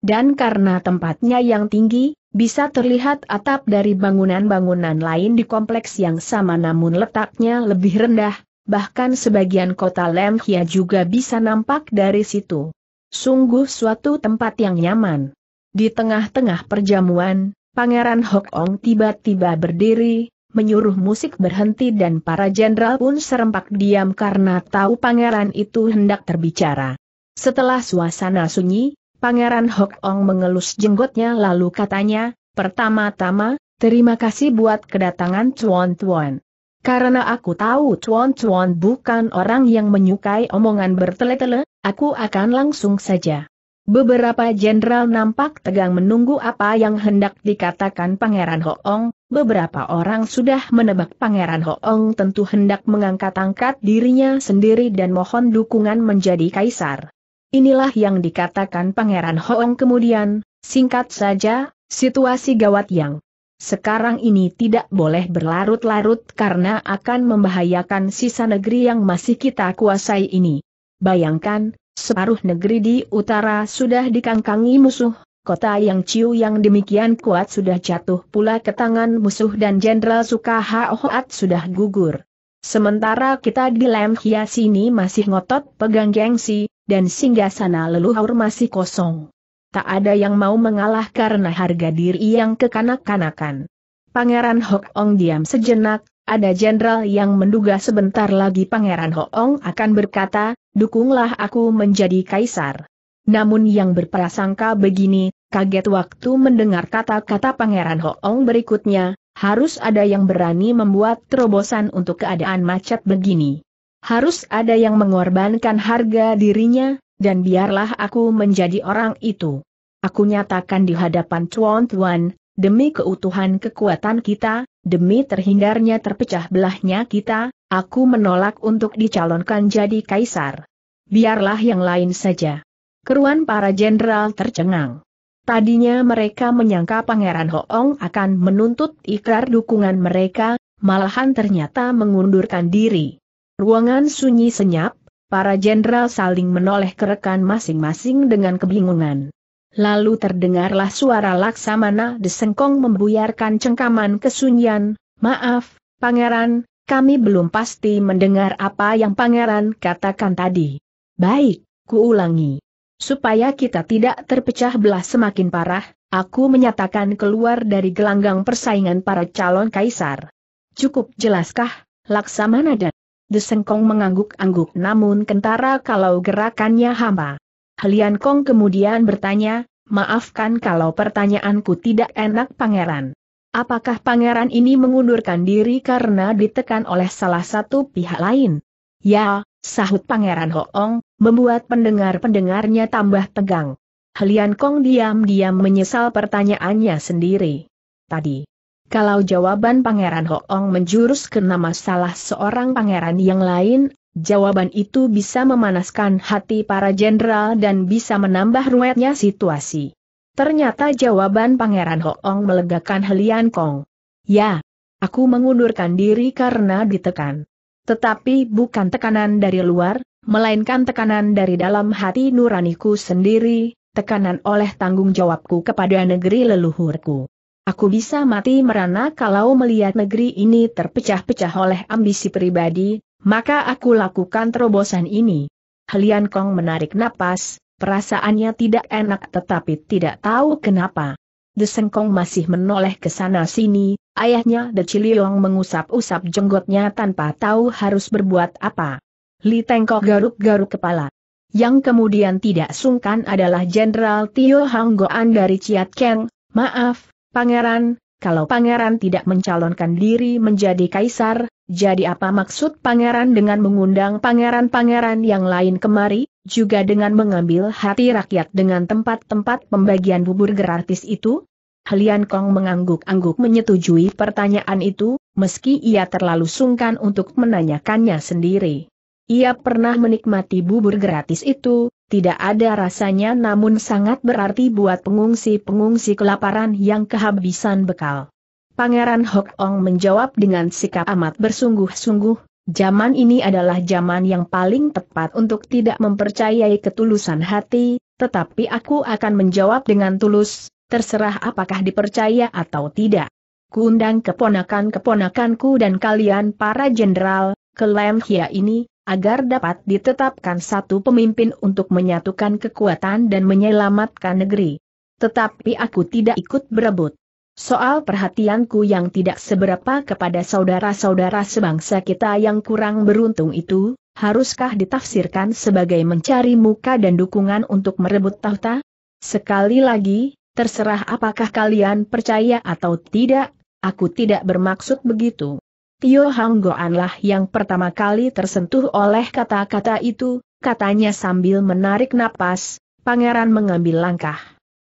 Dan karena tempatnya yang tinggi, bisa terlihat atap dari bangunan-bangunan lain di kompleks yang sama namun letaknya lebih rendah, bahkan sebagian kota Lemhia juga bisa nampak dari situ. Sungguh suatu tempat yang nyaman. Di tengah-tengah perjamuan, Pangeran Hokong tiba-tiba berdiri, menyuruh musik berhenti dan para jenderal pun serempak diam karena tahu pangeran itu hendak terbicara. Setelah suasana sunyi, pangeran Hok Ong mengelus jenggotnya lalu katanya, pertama-tama, terima kasih buat kedatangan Chuan Chuan. Karena aku tahu Chuan Chuan bukan orang yang menyukai omongan bertele-tele, aku akan langsung saja. Beberapa jenderal nampak tegang menunggu apa yang hendak dikatakan Pangeran Hoong, beberapa orang sudah menebak Pangeran Hoong tentu hendak mengangkat-angkat dirinya sendiri dan mohon dukungan menjadi kaisar. Inilah yang dikatakan Pangeran Hoong kemudian, singkat saja, situasi gawat yang sekarang ini tidak boleh berlarut-larut karena akan membahayakan sisa negeri yang masih kita kuasai ini. Bayangkan, separuh negeri di utara sudah dikangkangi musuh, Kota yang Ciu yang demikian kuat sudah jatuh pula ke tangan musuh dan Jenderal Sukaha sudah gugur. Sementara kita di Lemhia sini ini masih ngotot pegang gengsi, dan singgah sana leluhur masih kosong. Tak ada yang mau mengalah karena harga diri yang kekanak-kanakan. Pangeran Hok Ong diam sejenak, ada jenderal yang menduga sebentar lagi Pangeran Ong akan berkata, dukunglah aku menjadi kaisar. Namun yang berprasangka begini, kaget waktu mendengar kata-kata Pangeran Ho-ong berikutnya, harus ada yang berani membuat terobosan untuk keadaan macet begini. Harus ada yang mengorbankan harga dirinya, dan biarlah aku menjadi orang itu. Aku nyatakan di hadapan Chuan Tuan, demi keutuhan kekuatan kita, demi terhindarnya terpecah belahnya kita, aku menolak untuk dicalonkan jadi kaisar. Biarlah yang lain saja. Keruan para jenderal tercengang. Tadinya mereka menyangka Pangeran Hoong akan menuntut ikrar dukungan mereka, malahan ternyata mengundurkan diri. Ruangan sunyi senyap, para jenderal saling menoleh ke rekan masing-masing dengan kebingungan. Lalu terdengarlah suara Laksamana Desengkong membuyarkan cengkaman kesunyian, Maaf, Pangeran, kami belum pasti mendengar apa yang Pangeran katakan tadi. Baik, kuulangi. Supaya kita tidak terpecah belah semakin parah, aku menyatakan keluar dari gelanggang persaingan para calon kaisar. Cukup jelaskah, Laksamana dan Desengkong mengangguk-angguk namun kentara kalau gerakannya hamba. Helian Kong kemudian bertanya, maafkan kalau pertanyaanku tidak enak pangeran. Apakah pangeran ini mengundurkan diri karena ditekan oleh salah satu pihak lain? Ya, sahut pangeran Hoong, membuat pendengar-pendengarnya tambah tegang. Helian Kong diam-diam menyesal pertanyaannya sendiri. Tadi, kalau jawaban Pangeran Ho Hoong menjurus ke nama salah seorang pangeran yang lain, jawaban itu bisa memanaskan hati para jenderal dan bisa menambah ruwetnya situasi. Ternyata jawaban Pangeran Ho Hoong melegakan Helian Kong. Ya, aku mengundurkan diri karena ditekan. Tetapi bukan tekanan dari luar, melainkan tekanan dari dalam hati nuraniku sendiri, tekanan oleh tanggung jawabku kepada negeri leluhurku. Aku bisa mati merana kalau melihat negeri ini terpecah-pecah oleh ambisi pribadi, maka aku lakukan terobosan ini. Helian Kong menarik napas, perasaannya tidak enak tetapi tidak tahu kenapa. Kong masih menoleh ke sana sini, ayahnya De Ciliong mengusap-usap jenggotnya tanpa tahu harus berbuat apa. Li Tengkok garuk-garuk kepala. Yang kemudian tidak sungkan adalah Jenderal Tio Hanggoan dari Ciat Keng, maaf, pangeran, kalau pangeran tidak mencalonkan diri menjadi kaisar, jadi apa maksud pangeran dengan mengundang pangeran-pangeran yang lain kemari, juga dengan mengambil hati rakyat dengan tempat-tempat pembagian bubur gratis itu? Helian Kong mengangguk-angguk menyetujui pertanyaan itu, meski ia terlalu sungkan untuk menanyakannya sendiri. Ia pernah menikmati bubur gratis itu, tidak ada rasanya namun sangat berarti buat pengungsi-pengungsi kelaparan yang kehabisan bekal. Pangeran Hok Ong menjawab dengan sikap amat bersungguh-sungguh, zaman ini adalah zaman yang paling tepat untuk tidak mempercayai ketulusan hati, tetapi aku akan menjawab dengan tulus, terserah apakah dipercaya atau tidak. Kuundang keponakan-keponakanku dan kalian para jenderal, ke Lem Hia ini, agar dapat ditetapkan satu pemimpin untuk menyatukan kekuatan dan menyelamatkan negeri. Tetapi aku tidak ikut berebut. Soal perhatianku yang tidak seberapa kepada saudara-saudara sebangsa kita yang kurang beruntung itu, haruskah ditafsirkan sebagai mencari muka dan dukungan untuk merebut tahta? Sekali lagi, terserah apakah kalian percaya atau tidak, aku tidak bermaksud begitu. Tio Hanggoanlah yang pertama kali tersentuh oleh kata-kata itu, katanya sambil menarik napas, pangeran mengambil langkah.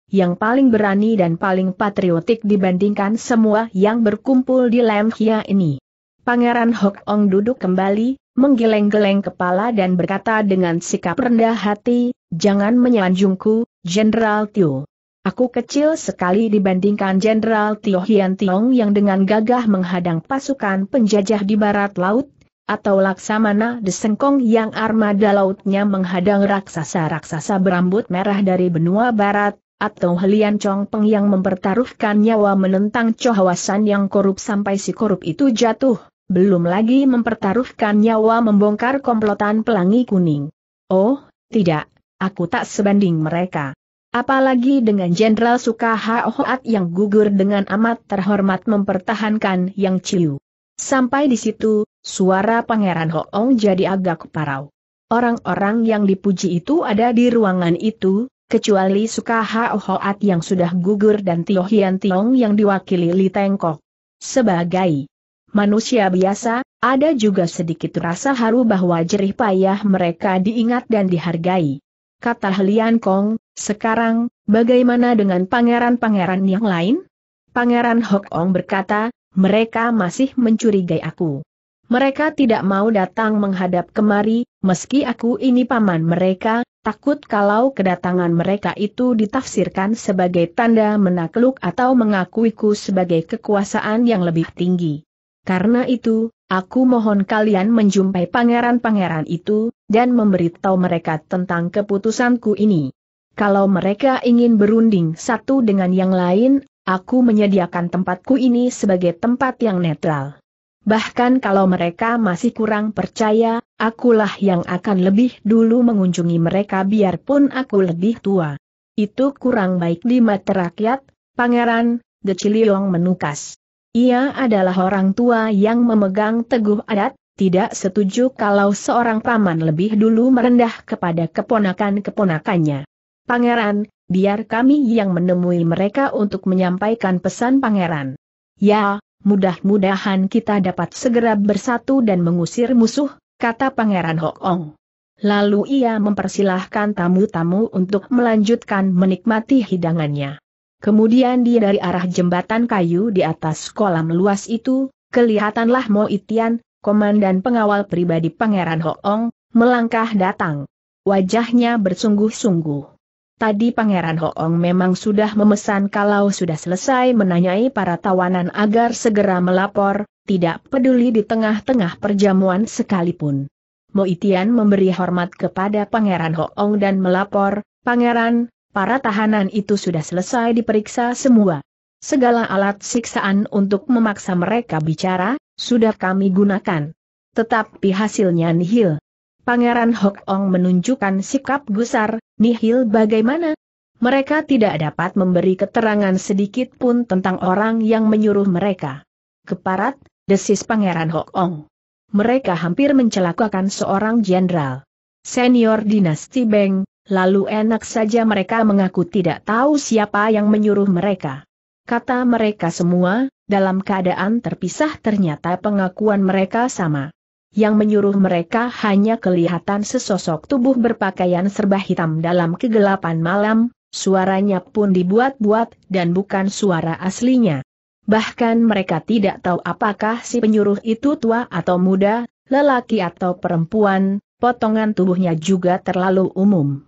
Yang paling berani dan paling patriotik dibandingkan semua yang berkumpul di Lemhia ini. Pangeran Hok Ong duduk kembali, menggeleng-geleng kepala dan berkata dengan sikap rendah hati, jangan menyanjungku, Jenderal Tio. Aku kecil sekali dibandingkan Jenderal Tio Hian Tiong yang dengan gagah menghadang pasukan penjajah di barat laut, atau Laksamana Desengkong yang armada lautnya menghadang raksasa-raksasa berambut merah dari benua barat, atau Helian Chong Peng yang mempertaruhkan nyawa menentang cohawasan yang korup sampai si korup itu jatuh, belum lagi mempertaruhkan nyawa membongkar komplotan pelangi kuning. Oh, tidak, aku tak sebanding mereka. Apalagi dengan Jenderal Sukaha yang gugur dengan amat terhormat mempertahankan Yang Ciu. Sampai di situ, suara Pangeran Hoong jadi agak parau. Orang-orang yang dipuji itu ada di ruangan itu, kecuali Sukaha yang sudah gugur dan Tio Hian Tiong yang diwakili Li Tengkok. Sebagai manusia biasa, ada juga sedikit rasa haru bahwa jerih payah mereka diingat dan dihargai kata Helian Kong, sekarang, bagaimana dengan pangeran-pangeran yang lain? Pangeran Hok Ong berkata, mereka masih mencurigai aku. Mereka tidak mau datang menghadap kemari, meski aku ini paman mereka, takut kalau kedatangan mereka itu ditafsirkan sebagai tanda menakluk atau mengakuiku sebagai kekuasaan yang lebih tinggi. Karena itu, Aku mohon kalian menjumpai pangeran-pangeran itu, dan memberitahu mereka tentang keputusanku ini. Kalau mereka ingin berunding satu dengan yang lain, aku menyediakan tempatku ini sebagai tempat yang netral. Bahkan kalau mereka masih kurang percaya, akulah yang akan lebih dulu mengunjungi mereka biarpun aku lebih tua. Itu kurang baik di mata rakyat, pangeran, Ciliong menukas. Ia adalah orang tua yang memegang teguh adat, tidak setuju kalau seorang paman lebih dulu merendah kepada keponakan-keponakannya. Pangeran, biar kami yang menemui mereka untuk menyampaikan pesan pangeran. Ya, mudah-mudahan kita dapat segera bersatu dan mengusir musuh, kata pangeran Hokong. Lalu ia mempersilahkan tamu-tamu untuk melanjutkan menikmati hidangannya. Kemudian dia dari arah jembatan kayu di atas kolam luas itu, kelihatanlah Mo Itian, komandan pengawal pribadi Pangeran Hoong, melangkah datang. Wajahnya bersungguh-sungguh. Tadi Pangeran Hoong memang sudah memesan kalau sudah selesai menanyai para tawanan agar segera melapor, tidak peduli di tengah-tengah perjamuan sekalipun. Mo Itian memberi hormat kepada Pangeran Hoong dan melapor, Pangeran, para tahanan itu sudah selesai diperiksa semua. Segala alat siksaan untuk memaksa mereka bicara, sudah kami gunakan. Tetapi hasilnya nihil. Pangeran Hok Ong menunjukkan sikap gusar, nihil bagaimana? Mereka tidak dapat memberi keterangan sedikit pun tentang orang yang menyuruh mereka. Keparat, desis Pangeran Hok Ong. Mereka hampir mencelakakan seorang jenderal. Senior dinasti Beng, Lalu enak saja mereka mengaku tidak tahu siapa yang menyuruh mereka. Kata mereka semua, dalam keadaan terpisah ternyata pengakuan mereka sama. Yang menyuruh mereka hanya kelihatan sesosok tubuh berpakaian serba hitam dalam kegelapan malam, suaranya pun dibuat-buat dan bukan suara aslinya. Bahkan mereka tidak tahu apakah si penyuruh itu tua atau muda, lelaki atau perempuan, potongan tubuhnya juga terlalu umum.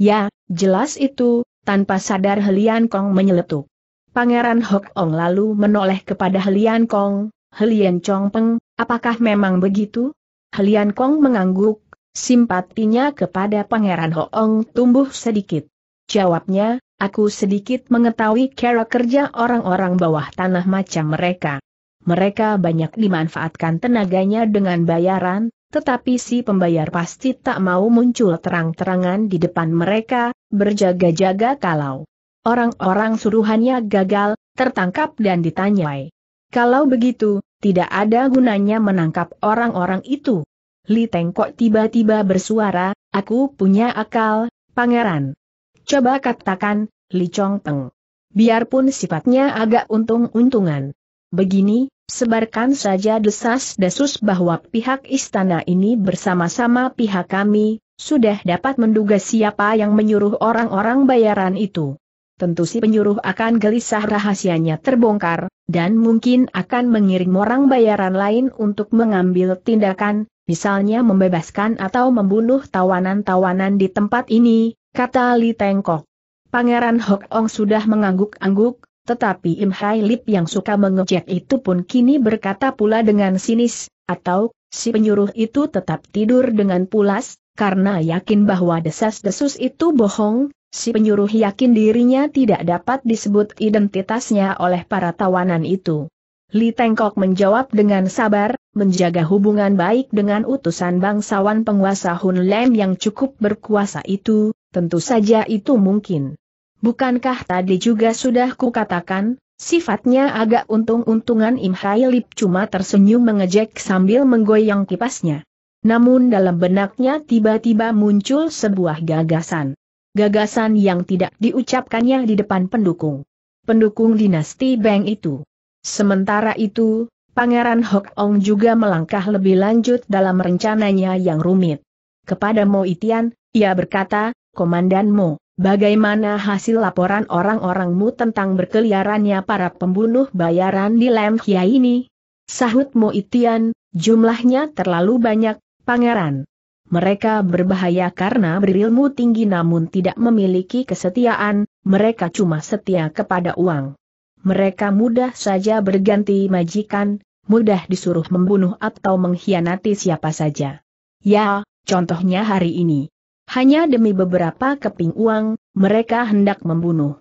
Ya, jelas itu, tanpa sadar Helian Kong menyeletuk. Pangeran Hok Ong lalu menoleh kepada Helian Kong, Helian Chong Peng, apakah memang begitu? Helian Kong mengangguk, simpatinya kepada Pangeran Hok Ong tumbuh sedikit. Jawabnya, aku sedikit mengetahui cara kerja orang-orang bawah tanah macam mereka. Mereka banyak dimanfaatkan tenaganya dengan bayaran, tetapi si pembayar pasti tak mau muncul terang-terangan di depan mereka, berjaga-jaga kalau orang-orang suruhannya gagal, tertangkap dan ditanyai. Kalau begitu, tidak ada gunanya menangkap orang-orang itu. Li Tengkok tiba-tiba bersuara, aku punya akal, pangeran. Coba katakan, Li Chong Peng. Biarpun sifatnya agak untung-untungan. Begini, sebarkan saja desas-desus bahwa pihak istana ini bersama-sama pihak kami, sudah dapat menduga siapa yang menyuruh orang-orang bayaran itu. Tentu si penyuruh akan gelisah rahasianya terbongkar, dan mungkin akan mengirim orang bayaran lain untuk mengambil tindakan, misalnya membebaskan atau membunuh tawanan-tawanan di tempat ini, kata Li Tengkok. Pangeran Hok Ong sudah mengangguk-angguk, tetapi Im Hai Lip yang suka mengejek itu pun kini berkata pula dengan sinis, atau, si penyuruh itu tetap tidur dengan pulas, karena yakin bahwa desas-desus itu bohong, si penyuruh yakin dirinya tidak dapat disebut identitasnya oleh para tawanan itu. Li Tengkok menjawab dengan sabar, menjaga hubungan baik dengan utusan bangsawan penguasa Hun Lem yang cukup berkuasa itu, tentu saja itu mungkin. Bukankah tadi juga sudah kukatakan, sifatnya agak untung-untungan Im Hai Lip cuma tersenyum mengejek sambil menggoyang kipasnya. Namun dalam benaknya tiba-tiba muncul sebuah gagasan. Gagasan yang tidak diucapkannya di depan pendukung. Pendukung dinasti Beng itu. Sementara itu, Pangeran Hok Ong juga melangkah lebih lanjut dalam rencananya yang rumit. Kepada Mo Itian, ia berkata, Komandan Mo, Bagaimana hasil laporan orang-orangmu tentang berkeliarannya para pembunuh bayaran di Kia ini? Sahut Moitian. jumlahnya terlalu banyak, pangeran. Mereka berbahaya karena berilmu tinggi namun tidak memiliki kesetiaan, mereka cuma setia kepada uang. Mereka mudah saja berganti majikan, mudah disuruh membunuh atau mengkhianati siapa saja. Ya, contohnya hari ini. Hanya demi beberapa keping uang, mereka hendak membunuh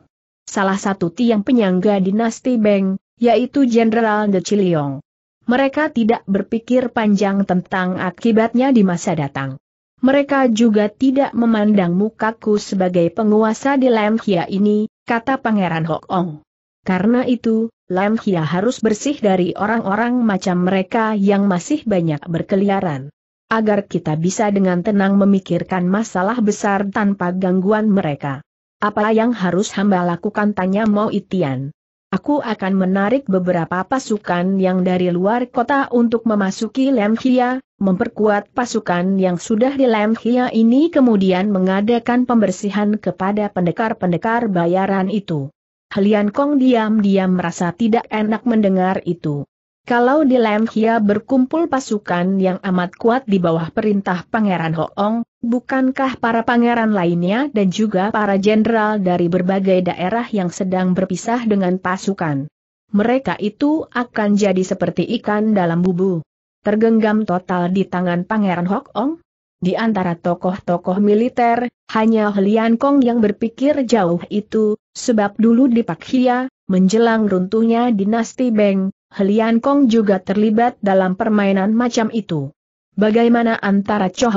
salah satu tiang penyangga dinasti Beng, yaitu Jenderal De Chiliong. Mereka tidak berpikir panjang tentang akibatnya di masa datang. Mereka juga tidak memandang mukaku sebagai penguasa di Lam Hia ini, kata Pangeran Hok Ong. Karena itu, Lam Hia harus bersih dari orang-orang macam mereka yang masih banyak berkeliaran agar kita bisa dengan tenang memikirkan masalah besar tanpa gangguan mereka. Apa yang harus hamba lakukan tanya Mo Itian. Aku akan menarik beberapa pasukan yang dari luar kota untuk memasuki Lemhia, memperkuat pasukan yang sudah di Lemhia ini kemudian mengadakan pembersihan kepada pendekar-pendekar bayaran itu. Helian Kong diam-diam merasa tidak enak mendengar itu. Kalau di Lemhia berkumpul pasukan yang amat kuat di bawah perintah Pangeran Hoong, bukankah para pangeran lainnya dan juga para jenderal dari berbagai daerah yang sedang berpisah dengan pasukan? Mereka itu akan jadi seperti ikan dalam bubu. Tergenggam total di tangan Pangeran Hoong? Di antara tokoh-tokoh militer, hanya Helian Kong yang berpikir jauh itu, sebab dulu di Pakhia, menjelang runtuhnya dinasti Beng, Helian Kong juga terlibat dalam permainan macam itu. Bagaimana antara Cho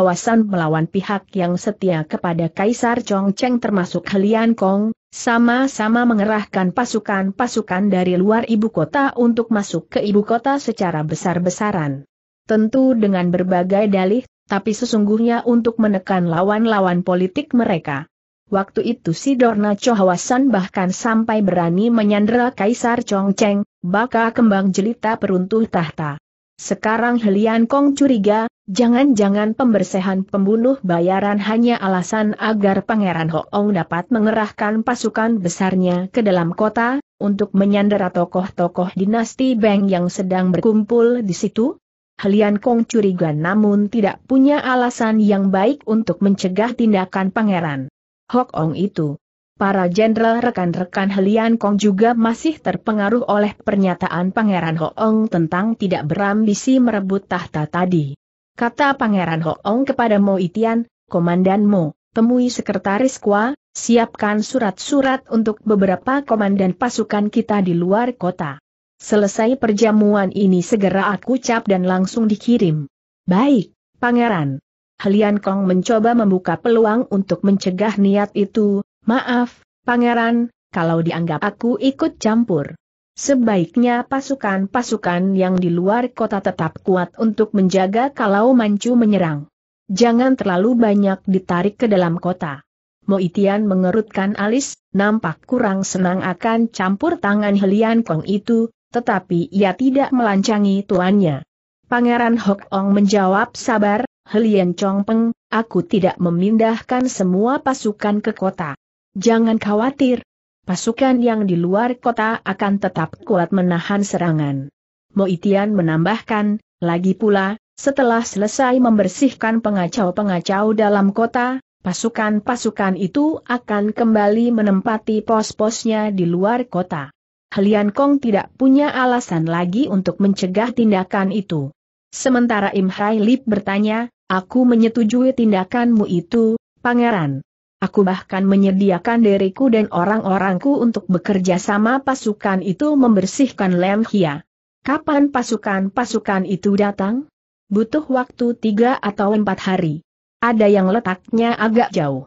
melawan pihak yang setia kepada Kaisar Chong Cheng termasuk Helian Kong, sama-sama mengerahkan pasukan-pasukan dari luar ibu kota untuk masuk ke ibu kota secara besar-besaran. Tentu dengan berbagai dalih, tapi sesungguhnya untuk menekan lawan-lawan politik mereka. Waktu itu si Dorna Chohawasan bahkan sampai berani menyandera Kaisar Chongcheng, baka kembang jelita peruntuh tahta. Sekarang Helian Kong curiga, jangan-jangan pembersihan pembunuh bayaran hanya alasan agar Pangeran Hoong dapat mengerahkan pasukan besarnya ke dalam kota, untuk menyandera tokoh-tokoh dinasti Beng yang sedang berkumpul di situ? Helian Kong curiga namun tidak punya alasan yang baik untuk mencegah tindakan pangeran. Hok Ong itu. Para jenderal rekan-rekan Helian Kong juga masih terpengaruh oleh pernyataan Pangeran Hok Ong tentang tidak berambisi merebut tahta tadi. Kata Pangeran Hok Ong kepada Mo Itian, Komandan Mo, temui Sekretaris Kwa, siapkan surat-surat untuk beberapa komandan pasukan kita di luar kota. Selesai perjamuan ini segera aku cap dan langsung dikirim. Baik, Pangeran. Helian Kong mencoba membuka peluang untuk mencegah niat itu, maaf, pangeran, kalau dianggap aku ikut campur. Sebaiknya pasukan-pasukan yang di luar kota tetap kuat untuk menjaga kalau mancu menyerang. Jangan terlalu banyak ditarik ke dalam kota. Moitian mengerutkan alis, nampak kurang senang akan campur tangan Helian Kong itu, tetapi ia tidak melancangi tuannya. Pangeran Hok Ong menjawab sabar, Helian Peng, aku tidak memindahkan semua pasukan ke kota. Jangan khawatir. Pasukan yang di luar kota akan tetap kuat menahan serangan. Moitian menambahkan, lagi pula, setelah selesai membersihkan pengacau-pengacau dalam kota, pasukan-pasukan itu akan kembali menempati pos-posnya di luar kota. Helian Kong tidak punya alasan lagi untuk mencegah tindakan itu. Sementara Im Hai Lip bertanya, Aku menyetujui tindakanmu itu, pangeran. Aku bahkan menyediakan diriku dan orang-orangku untuk bekerja sama pasukan itu membersihkan Lemhia. Kapan pasukan-pasukan itu datang? Butuh waktu tiga atau empat hari. Ada yang letaknya agak jauh.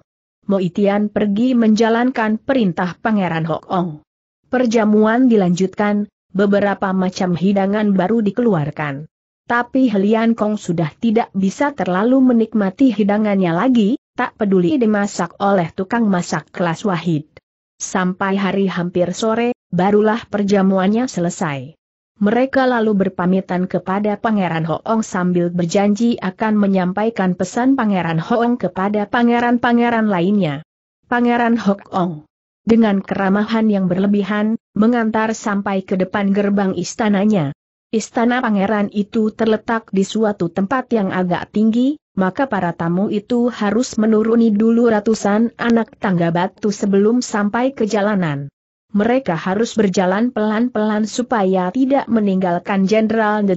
Moitian pergi menjalankan perintah Pangeran Hok Perjamuan dilanjutkan, beberapa macam hidangan baru dikeluarkan. Tapi Helian Kong sudah tidak bisa terlalu menikmati hidangannya lagi, tak peduli dimasak oleh tukang masak kelas wahid. Sampai hari hampir sore, barulah perjamuannya selesai. Mereka lalu berpamitan kepada Pangeran Hoong sambil berjanji akan menyampaikan pesan Pangeran Hoong kepada pangeran-pangeran lainnya. Pangeran Hoong dengan keramahan yang berlebihan, mengantar sampai ke depan gerbang istananya. Istana pangeran itu terletak di suatu tempat yang agak tinggi, maka para tamu itu harus menuruni dulu ratusan anak tangga batu sebelum sampai ke jalanan. Mereka harus berjalan pelan-pelan supaya tidak meninggalkan Jenderal De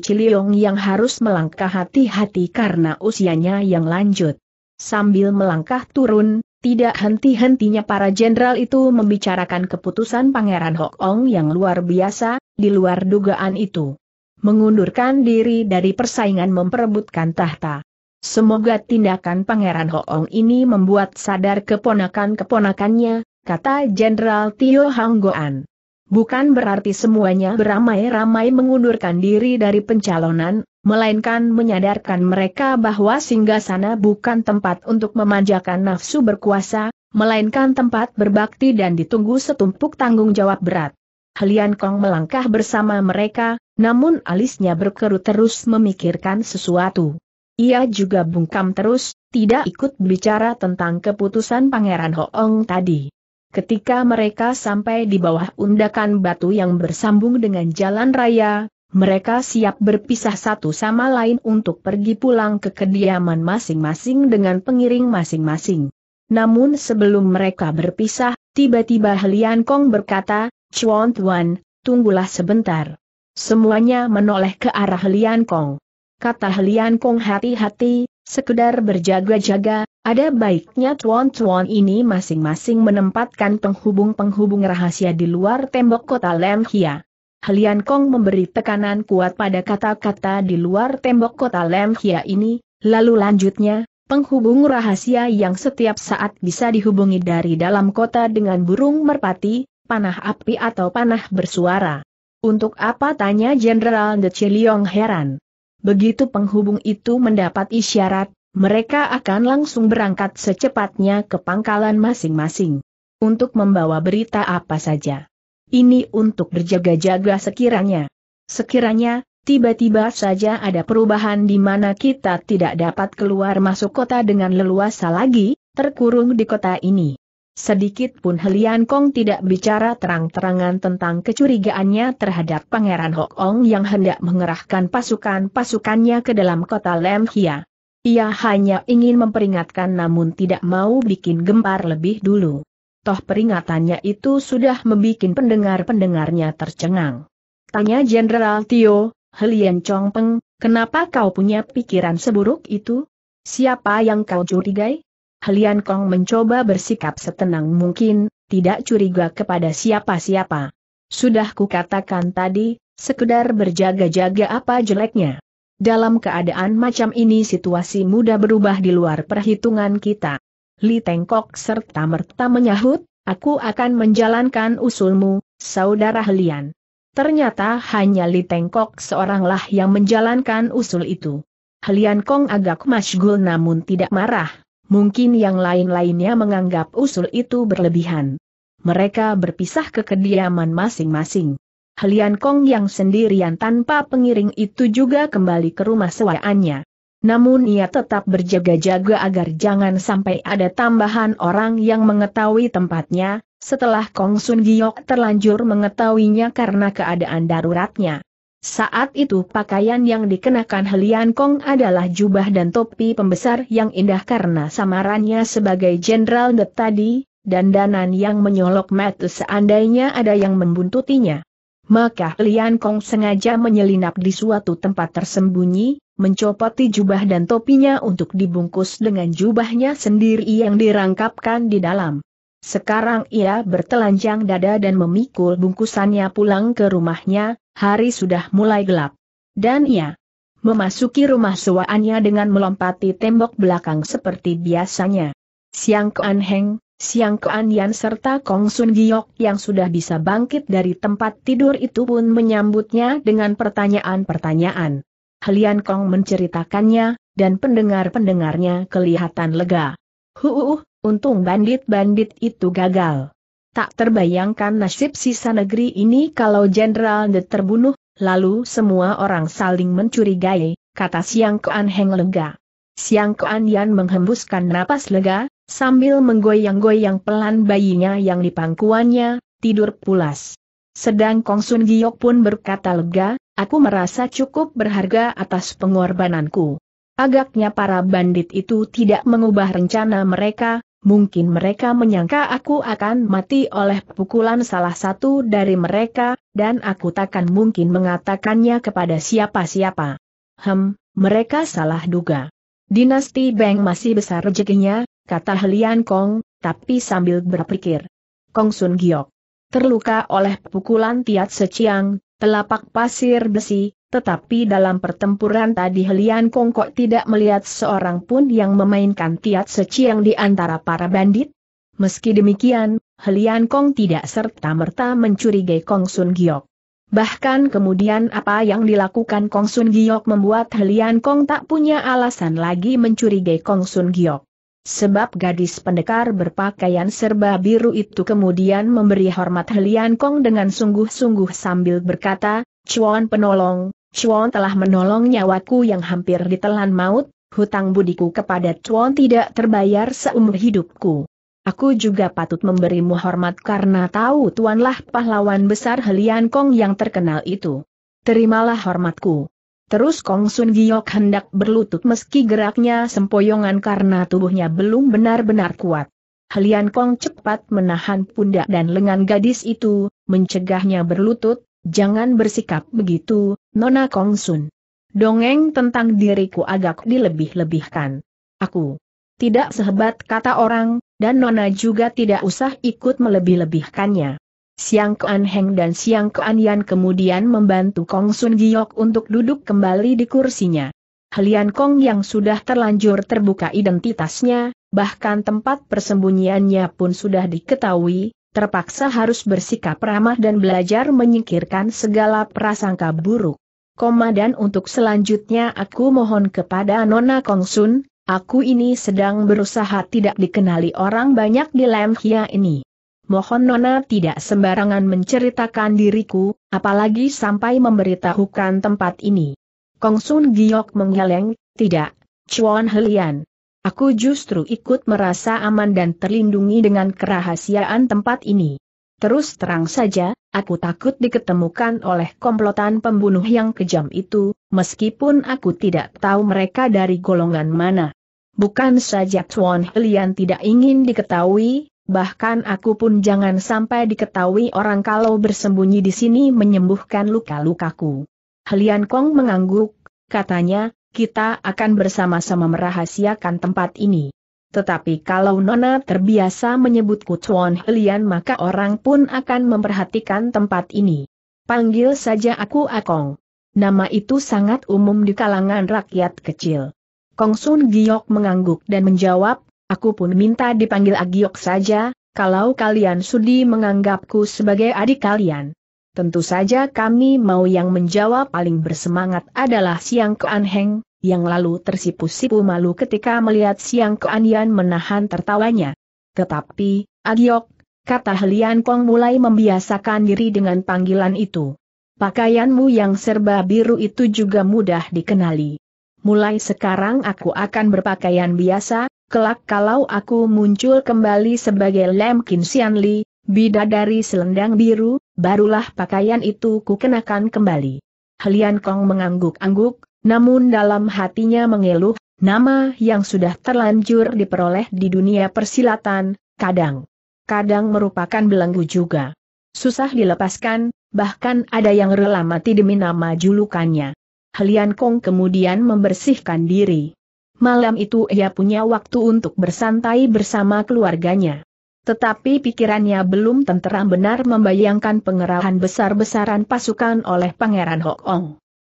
yang harus melangkah hati-hati karena usianya yang lanjut. Sambil melangkah turun, tidak henti-hentinya para jenderal itu membicarakan keputusan Pangeran Hok Ong yang luar biasa, di luar dugaan itu mengundurkan diri dari persaingan memperebutkan tahta. Semoga tindakan Pangeran Hoong ini membuat sadar keponakan-keponakannya, kata Jenderal Tio Hanggoan. Bukan berarti semuanya beramai-ramai mengundurkan diri dari pencalonan, melainkan menyadarkan mereka bahwa singgasana bukan tempat untuk memanjakan nafsu berkuasa, melainkan tempat berbakti dan ditunggu setumpuk tanggung jawab berat. Helian Kong melangkah bersama mereka, namun alisnya berkerut terus memikirkan sesuatu. Ia juga bungkam terus, tidak ikut bicara tentang keputusan Pangeran Hoong tadi. Ketika mereka sampai di bawah undakan batu yang bersambung dengan jalan raya, mereka siap berpisah satu sama lain untuk pergi pulang ke kediaman masing-masing dengan pengiring masing-masing. Namun sebelum mereka berpisah, tiba-tiba Helian Kong berkata, Chuan Tuan, tunggulah sebentar. Semuanya menoleh ke arah Lian Kong. Kata Lian Kong hati-hati, sekedar berjaga-jaga, ada baiknya Chuan Tuan ini masing-masing menempatkan penghubung-penghubung rahasia di luar tembok kota Lem Hia. Lian Kong memberi tekanan kuat pada kata-kata di luar tembok kota Lem Hia ini, lalu lanjutnya, penghubung rahasia yang setiap saat bisa dihubungi dari dalam kota dengan burung merpati, panah api atau panah bersuara. Untuk apa tanya Jenderal De Chiliong heran. Begitu penghubung itu mendapat isyarat, mereka akan langsung berangkat secepatnya ke pangkalan masing-masing. Untuk membawa berita apa saja. Ini untuk berjaga-jaga sekiranya. Sekiranya, tiba-tiba saja ada perubahan di mana kita tidak dapat keluar masuk kota dengan leluasa lagi, terkurung di kota ini. Sedikit pun Helian Kong tidak bicara terang-terangan tentang kecurigaannya terhadap Pangeran Hok Ong yang hendak mengerahkan pasukan-pasukannya ke dalam kota Lem Hia. Ia hanya ingin memperingatkan namun tidak mau bikin gempar lebih dulu. Toh peringatannya itu sudah membuat pendengar-pendengarnya tercengang. Tanya Jenderal Tio, Helian Chong Peng, kenapa kau punya pikiran seburuk itu? Siapa yang kau curigai? Helian Kong mencoba bersikap setenang mungkin, tidak curiga kepada siapa-siapa. Sudah kukatakan tadi, sekedar berjaga-jaga apa jeleknya. Dalam keadaan macam ini situasi mudah berubah di luar perhitungan kita. Li Tengkok serta merta menyahut, aku akan menjalankan usulmu, saudara Helian. Ternyata hanya Li Tengkok seoranglah yang menjalankan usul itu. Helian Kong agak masgul namun tidak marah, Mungkin yang lain-lainnya menganggap usul itu berlebihan. Mereka berpisah ke kediaman masing-masing. Helian Kong yang sendirian tanpa pengiring itu juga kembali ke rumah sewaannya. Namun ia tetap berjaga-jaga agar jangan sampai ada tambahan orang yang mengetahui tempatnya, setelah Kong Sun Giok terlanjur mengetahuinya karena keadaan daruratnya. Saat itu pakaian yang dikenakan Helian Kong adalah jubah dan topi pembesar yang indah karena samarannya sebagai Jenderal Det tadi, dan danan yang menyolok mata seandainya ada yang membuntutinya. Maka Helian Kong sengaja menyelinap di suatu tempat tersembunyi, mencopoti jubah dan topinya untuk dibungkus dengan jubahnya sendiri yang dirangkapkan di dalam. Sekarang ia bertelanjang dada dan memikul bungkusannya pulang ke rumahnya, hari sudah mulai gelap. Dan ia memasuki rumah sewaannya dengan melompati tembok belakang seperti biasanya. Siang Kuan Heng, Siang Kuan Yan serta Kong Sun Giok yang sudah bisa bangkit dari tempat tidur itu pun menyambutnya dengan pertanyaan-pertanyaan. Helian Kong menceritakannya, dan pendengar-pendengarnya kelihatan lega. Huuuh, Untung bandit-bandit itu gagal. Tak terbayangkan nasib sisa negeri ini kalau Jenderal De terbunuh, lalu semua orang saling mencurigai, kata Siang Kuan Heng lega. Siang Kuan Yan menghembuskan napas lega, sambil menggoyang-goyang pelan bayinya yang di pangkuannya, tidur pulas. Sedang Kong Sun Giok pun berkata lega, aku merasa cukup berharga atas pengorbananku. Agaknya para bandit itu tidak mengubah rencana mereka, mungkin mereka menyangka aku akan mati oleh pukulan salah satu dari mereka, dan aku takkan mungkin mengatakannya kepada siapa-siapa. Hem, mereka salah duga. Dinasti Beng masih besar rezekinya, kata Helian Kong, tapi sambil berpikir. Kong Sun Giok. Terluka oleh pukulan Tiat Seciang, Telapak pasir besi, tetapi dalam pertempuran tadi Helian Kongkok tidak melihat seorang pun yang memainkan tiat seciang di antara para bandit. Meski demikian, Helian Kong tidak serta-merta mencurigai Kong Sun Giok. Bahkan kemudian apa yang dilakukan Kong Sun Giok membuat Helian Kong tak punya alasan lagi mencurigai Kong Sun Giok. Sebab gadis pendekar berpakaian serba biru itu kemudian memberi hormat Helian Kong dengan sungguh-sungguh sambil berkata, Chuan penolong, Chuan telah menolong nyawaku yang hampir ditelan maut, hutang budiku kepada Chuan tidak terbayar seumur hidupku. Aku juga patut memberimu hormat karena tahu tuanlah pahlawan besar Helian Kong yang terkenal itu. Terimalah hormatku. Terus Kong Sun Giok hendak berlutut meski geraknya sempoyongan karena tubuhnya belum benar-benar kuat. Halian Kong cepat menahan pundak dan lengan gadis itu, mencegahnya berlutut, jangan bersikap begitu, Nona Kong Sun. Dongeng tentang diriku agak dilebih-lebihkan. Aku tidak sehebat kata orang, dan Nona juga tidak usah ikut melebih-lebihkannya. Siang Kuan Heng dan Siang Kuan Yan kemudian membantu Kong Sun Giok untuk duduk kembali di kursinya. Helian Kong yang sudah terlanjur terbuka identitasnya, bahkan tempat persembunyiannya pun sudah diketahui, terpaksa harus bersikap ramah dan belajar menyingkirkan segala prasangka buruk. Komandan untuk selanjutnya aku mohon kepada Nona Kong Sun, aku ini sedang berusaha tidak dikenali orang banyak di Lemhia ini mohon Nona tidak sembarangan menceritakan diriku, apalagi sampai memberitahukan tempat ini. Kong Sun Giok menggeleng, tidak, Chuan Helian. Aku justru ikut merasa aman dan terlindungi dengan kerahasiaan tempat ini. Terus terang saja, aku takut diketemukan oleh komplotan pembunuh yang kejam itu, meskipun aku tidak tahu mereka dari golongan mana. Bukan saja Chuan Helian tidak ingin diketahui, bahkan aku pun jangan sampai diketahui orang kalau bersembunyi di sini menyembuhkan luka-lukaku. Helian Kong mengangguk, katanya, kita akan bersama-sama merahasiakan tempat ini. Tetapi kalau Nona terbiasa menyebutku Chuan Helian maka orang pun akan memperhatikan tempat ini. Panggil saja aku Akong. Nama itu sangat umum di kalangan rakyat kecil. Kong Sun Giok mengangguk dan menjawab, Aku pun minta dipanggil Agiok saja, kalau kalian sudi menganggapku sebagai adik kalian. Tentu saja kami mau yang menjawab paling bersemangat adalah Siang Kean Heng, yang lalu tersipu-sipu malu ketika melihat Siang Kean Yan menahan tertawanya. Tetapi, Agiok, kata Helian Kong mulai membiasakan diri dengan panggilan itu. Pakaianmu yang serba biru itu juga mudah dikenali. Mulai sekarang aku akan berpakaian biasa, kelak kalau aku muncul kembali sebagai Lem Kin Sian Li, bidadari selendang biru, barulah pakaian itu ku kenakan kembali. Helian Kong mengangguk-angguk, namun dalam hatinya mengeluh, nama yang sudah terlanjur diperoleh di dunia persilatan, kadang. Kadang merupakan belenggu juga. Susah dilepaskan, bahkan ada yang rela mati demi nama julukannya. Helian Kong kemudian membersihkan diri malam itu ia punya waktu untuk bersantai bersama keluarganya. Tetapi pikirannya belum tenteram benar membayangkan pengerahan besar-besaran pasukan oleh Pangeran Hok Ong.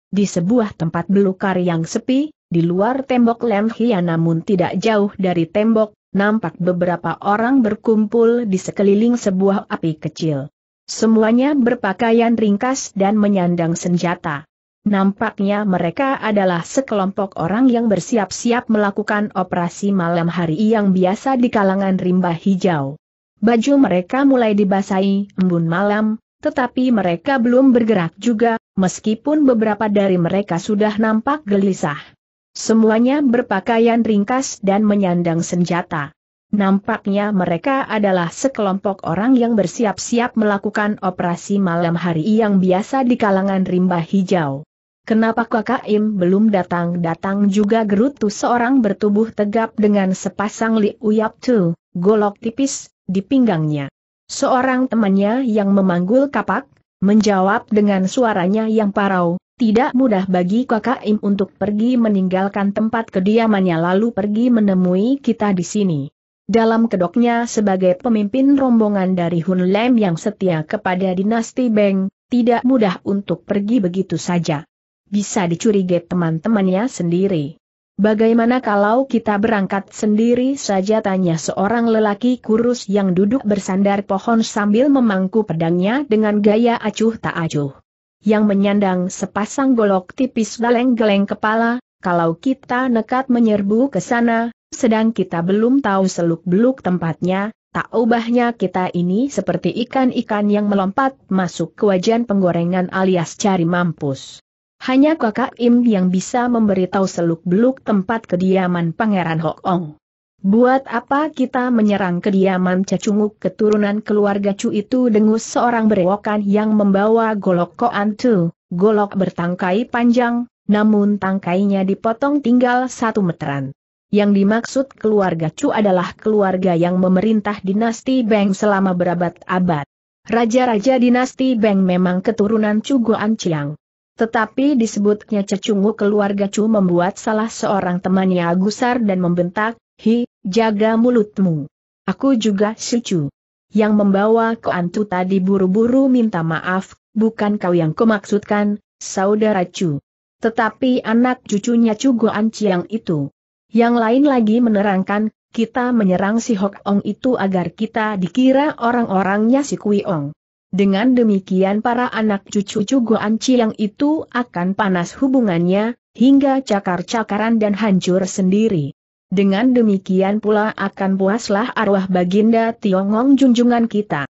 Di sebuah tempat belukar yang sepi, di luar tembok Lem Hia namun tidak jauh dari tembok, nampak beberapa orang berkumpul di sekeliling sebuah api kecil. Semuanya berpakaian ringkas dan menyandang senjata. Nampaknya mereka adalah sekelompok orang yang bersiap-siap melakukan operasi malam hari yang biasa di kalangan rimba hijau. Baju mereka mulai dibasahi embun malam, tetapi mereka belum bergerak juga, meskipun beberapa dari mereka sudah nampak gelisah. Semuanya berpakaian ringkas dan menyandang senjata. Nampaknya mereka adalah sekelompok orang yang bersiap-siap melakukan operasi malam hari yang biasa di kalangan rimba hijau. Kenapa kakak Im belum datang-datang juga gerutu seorang bertubuh tegap dengan sepasang Li Uyap Tu, golok tipis, di pinggangnya. Seorang temannya yang memanggul kapak, menjawab dengan suaranya yang parau, tidak mudah bagi kakak Im untuk pergi meninggalkan tempat kediamannya lalu pergi menemui kita di sini. Dalam kedoknya sebagai pemimpin rombongan dari Hun Lem yang setia kepada dinasti Beng, tidak mudah untuk pergi begitu saja bisa dicurigai teman-temannya sendiri. Bagaimana kalau kita berangkat sendiri saja tanya seorang lelaki kurus yang duduk bersandar pohon sambil memangku pedangnya dengan gaya acuh tak acuh. Yang menyandang sepasang golok tipis geleng-geleng kepala, kalau kita nekat menyerbu ke sana, sedang kita belum tahu seluk-beluk tempatnya, tak ubahnya kita ini seperti ikan-ikan yang melompat masuk ke wajan penggorengan alias cari mampus. Hanya kakak Im yang bisa memberitahu seluk-beluk tempat kediaman Pangeran Hok Ong. Buat apa kita menyerang kediaman Cacunguk keturunan keluarga Chu itu dengus seorang berewokan yang membawa golok koan tu, golok bertangkai panjang, namun tangkainya dipotong tinggal satu meteran. Yang dimaksud keluarga Chu adalah keluarga yang memerintah dinasti Beng selama berabad-abad. Raja-raja dinasti Beng memang keturunan Cu Goan Chiang. Tetapi disebutnya cecungu keluarga Chu membuat salah seorang temannya gusar dan membentak, Hi, jaga mulutmu. Aku juga si Chu. Yang membawa ke Antu tadi buru-buru minta maaf, bukan kau yang kumaksudkan, saudara Chu. Tetapi anak cucunya Chu Goan Chiang itu. Yang lain lagi menerangkan, kita menyerang si Hok Ong itu agar kita dikira orang-orangnya si Kui Ong. Dengan demikian para anak cucu Guan yang itu akan panas hubungannya, hingga cakar-cakaran dan hancur sendiri. Dengan demikian pula akan puaslah arwah baginda Tiongong junjungan kita.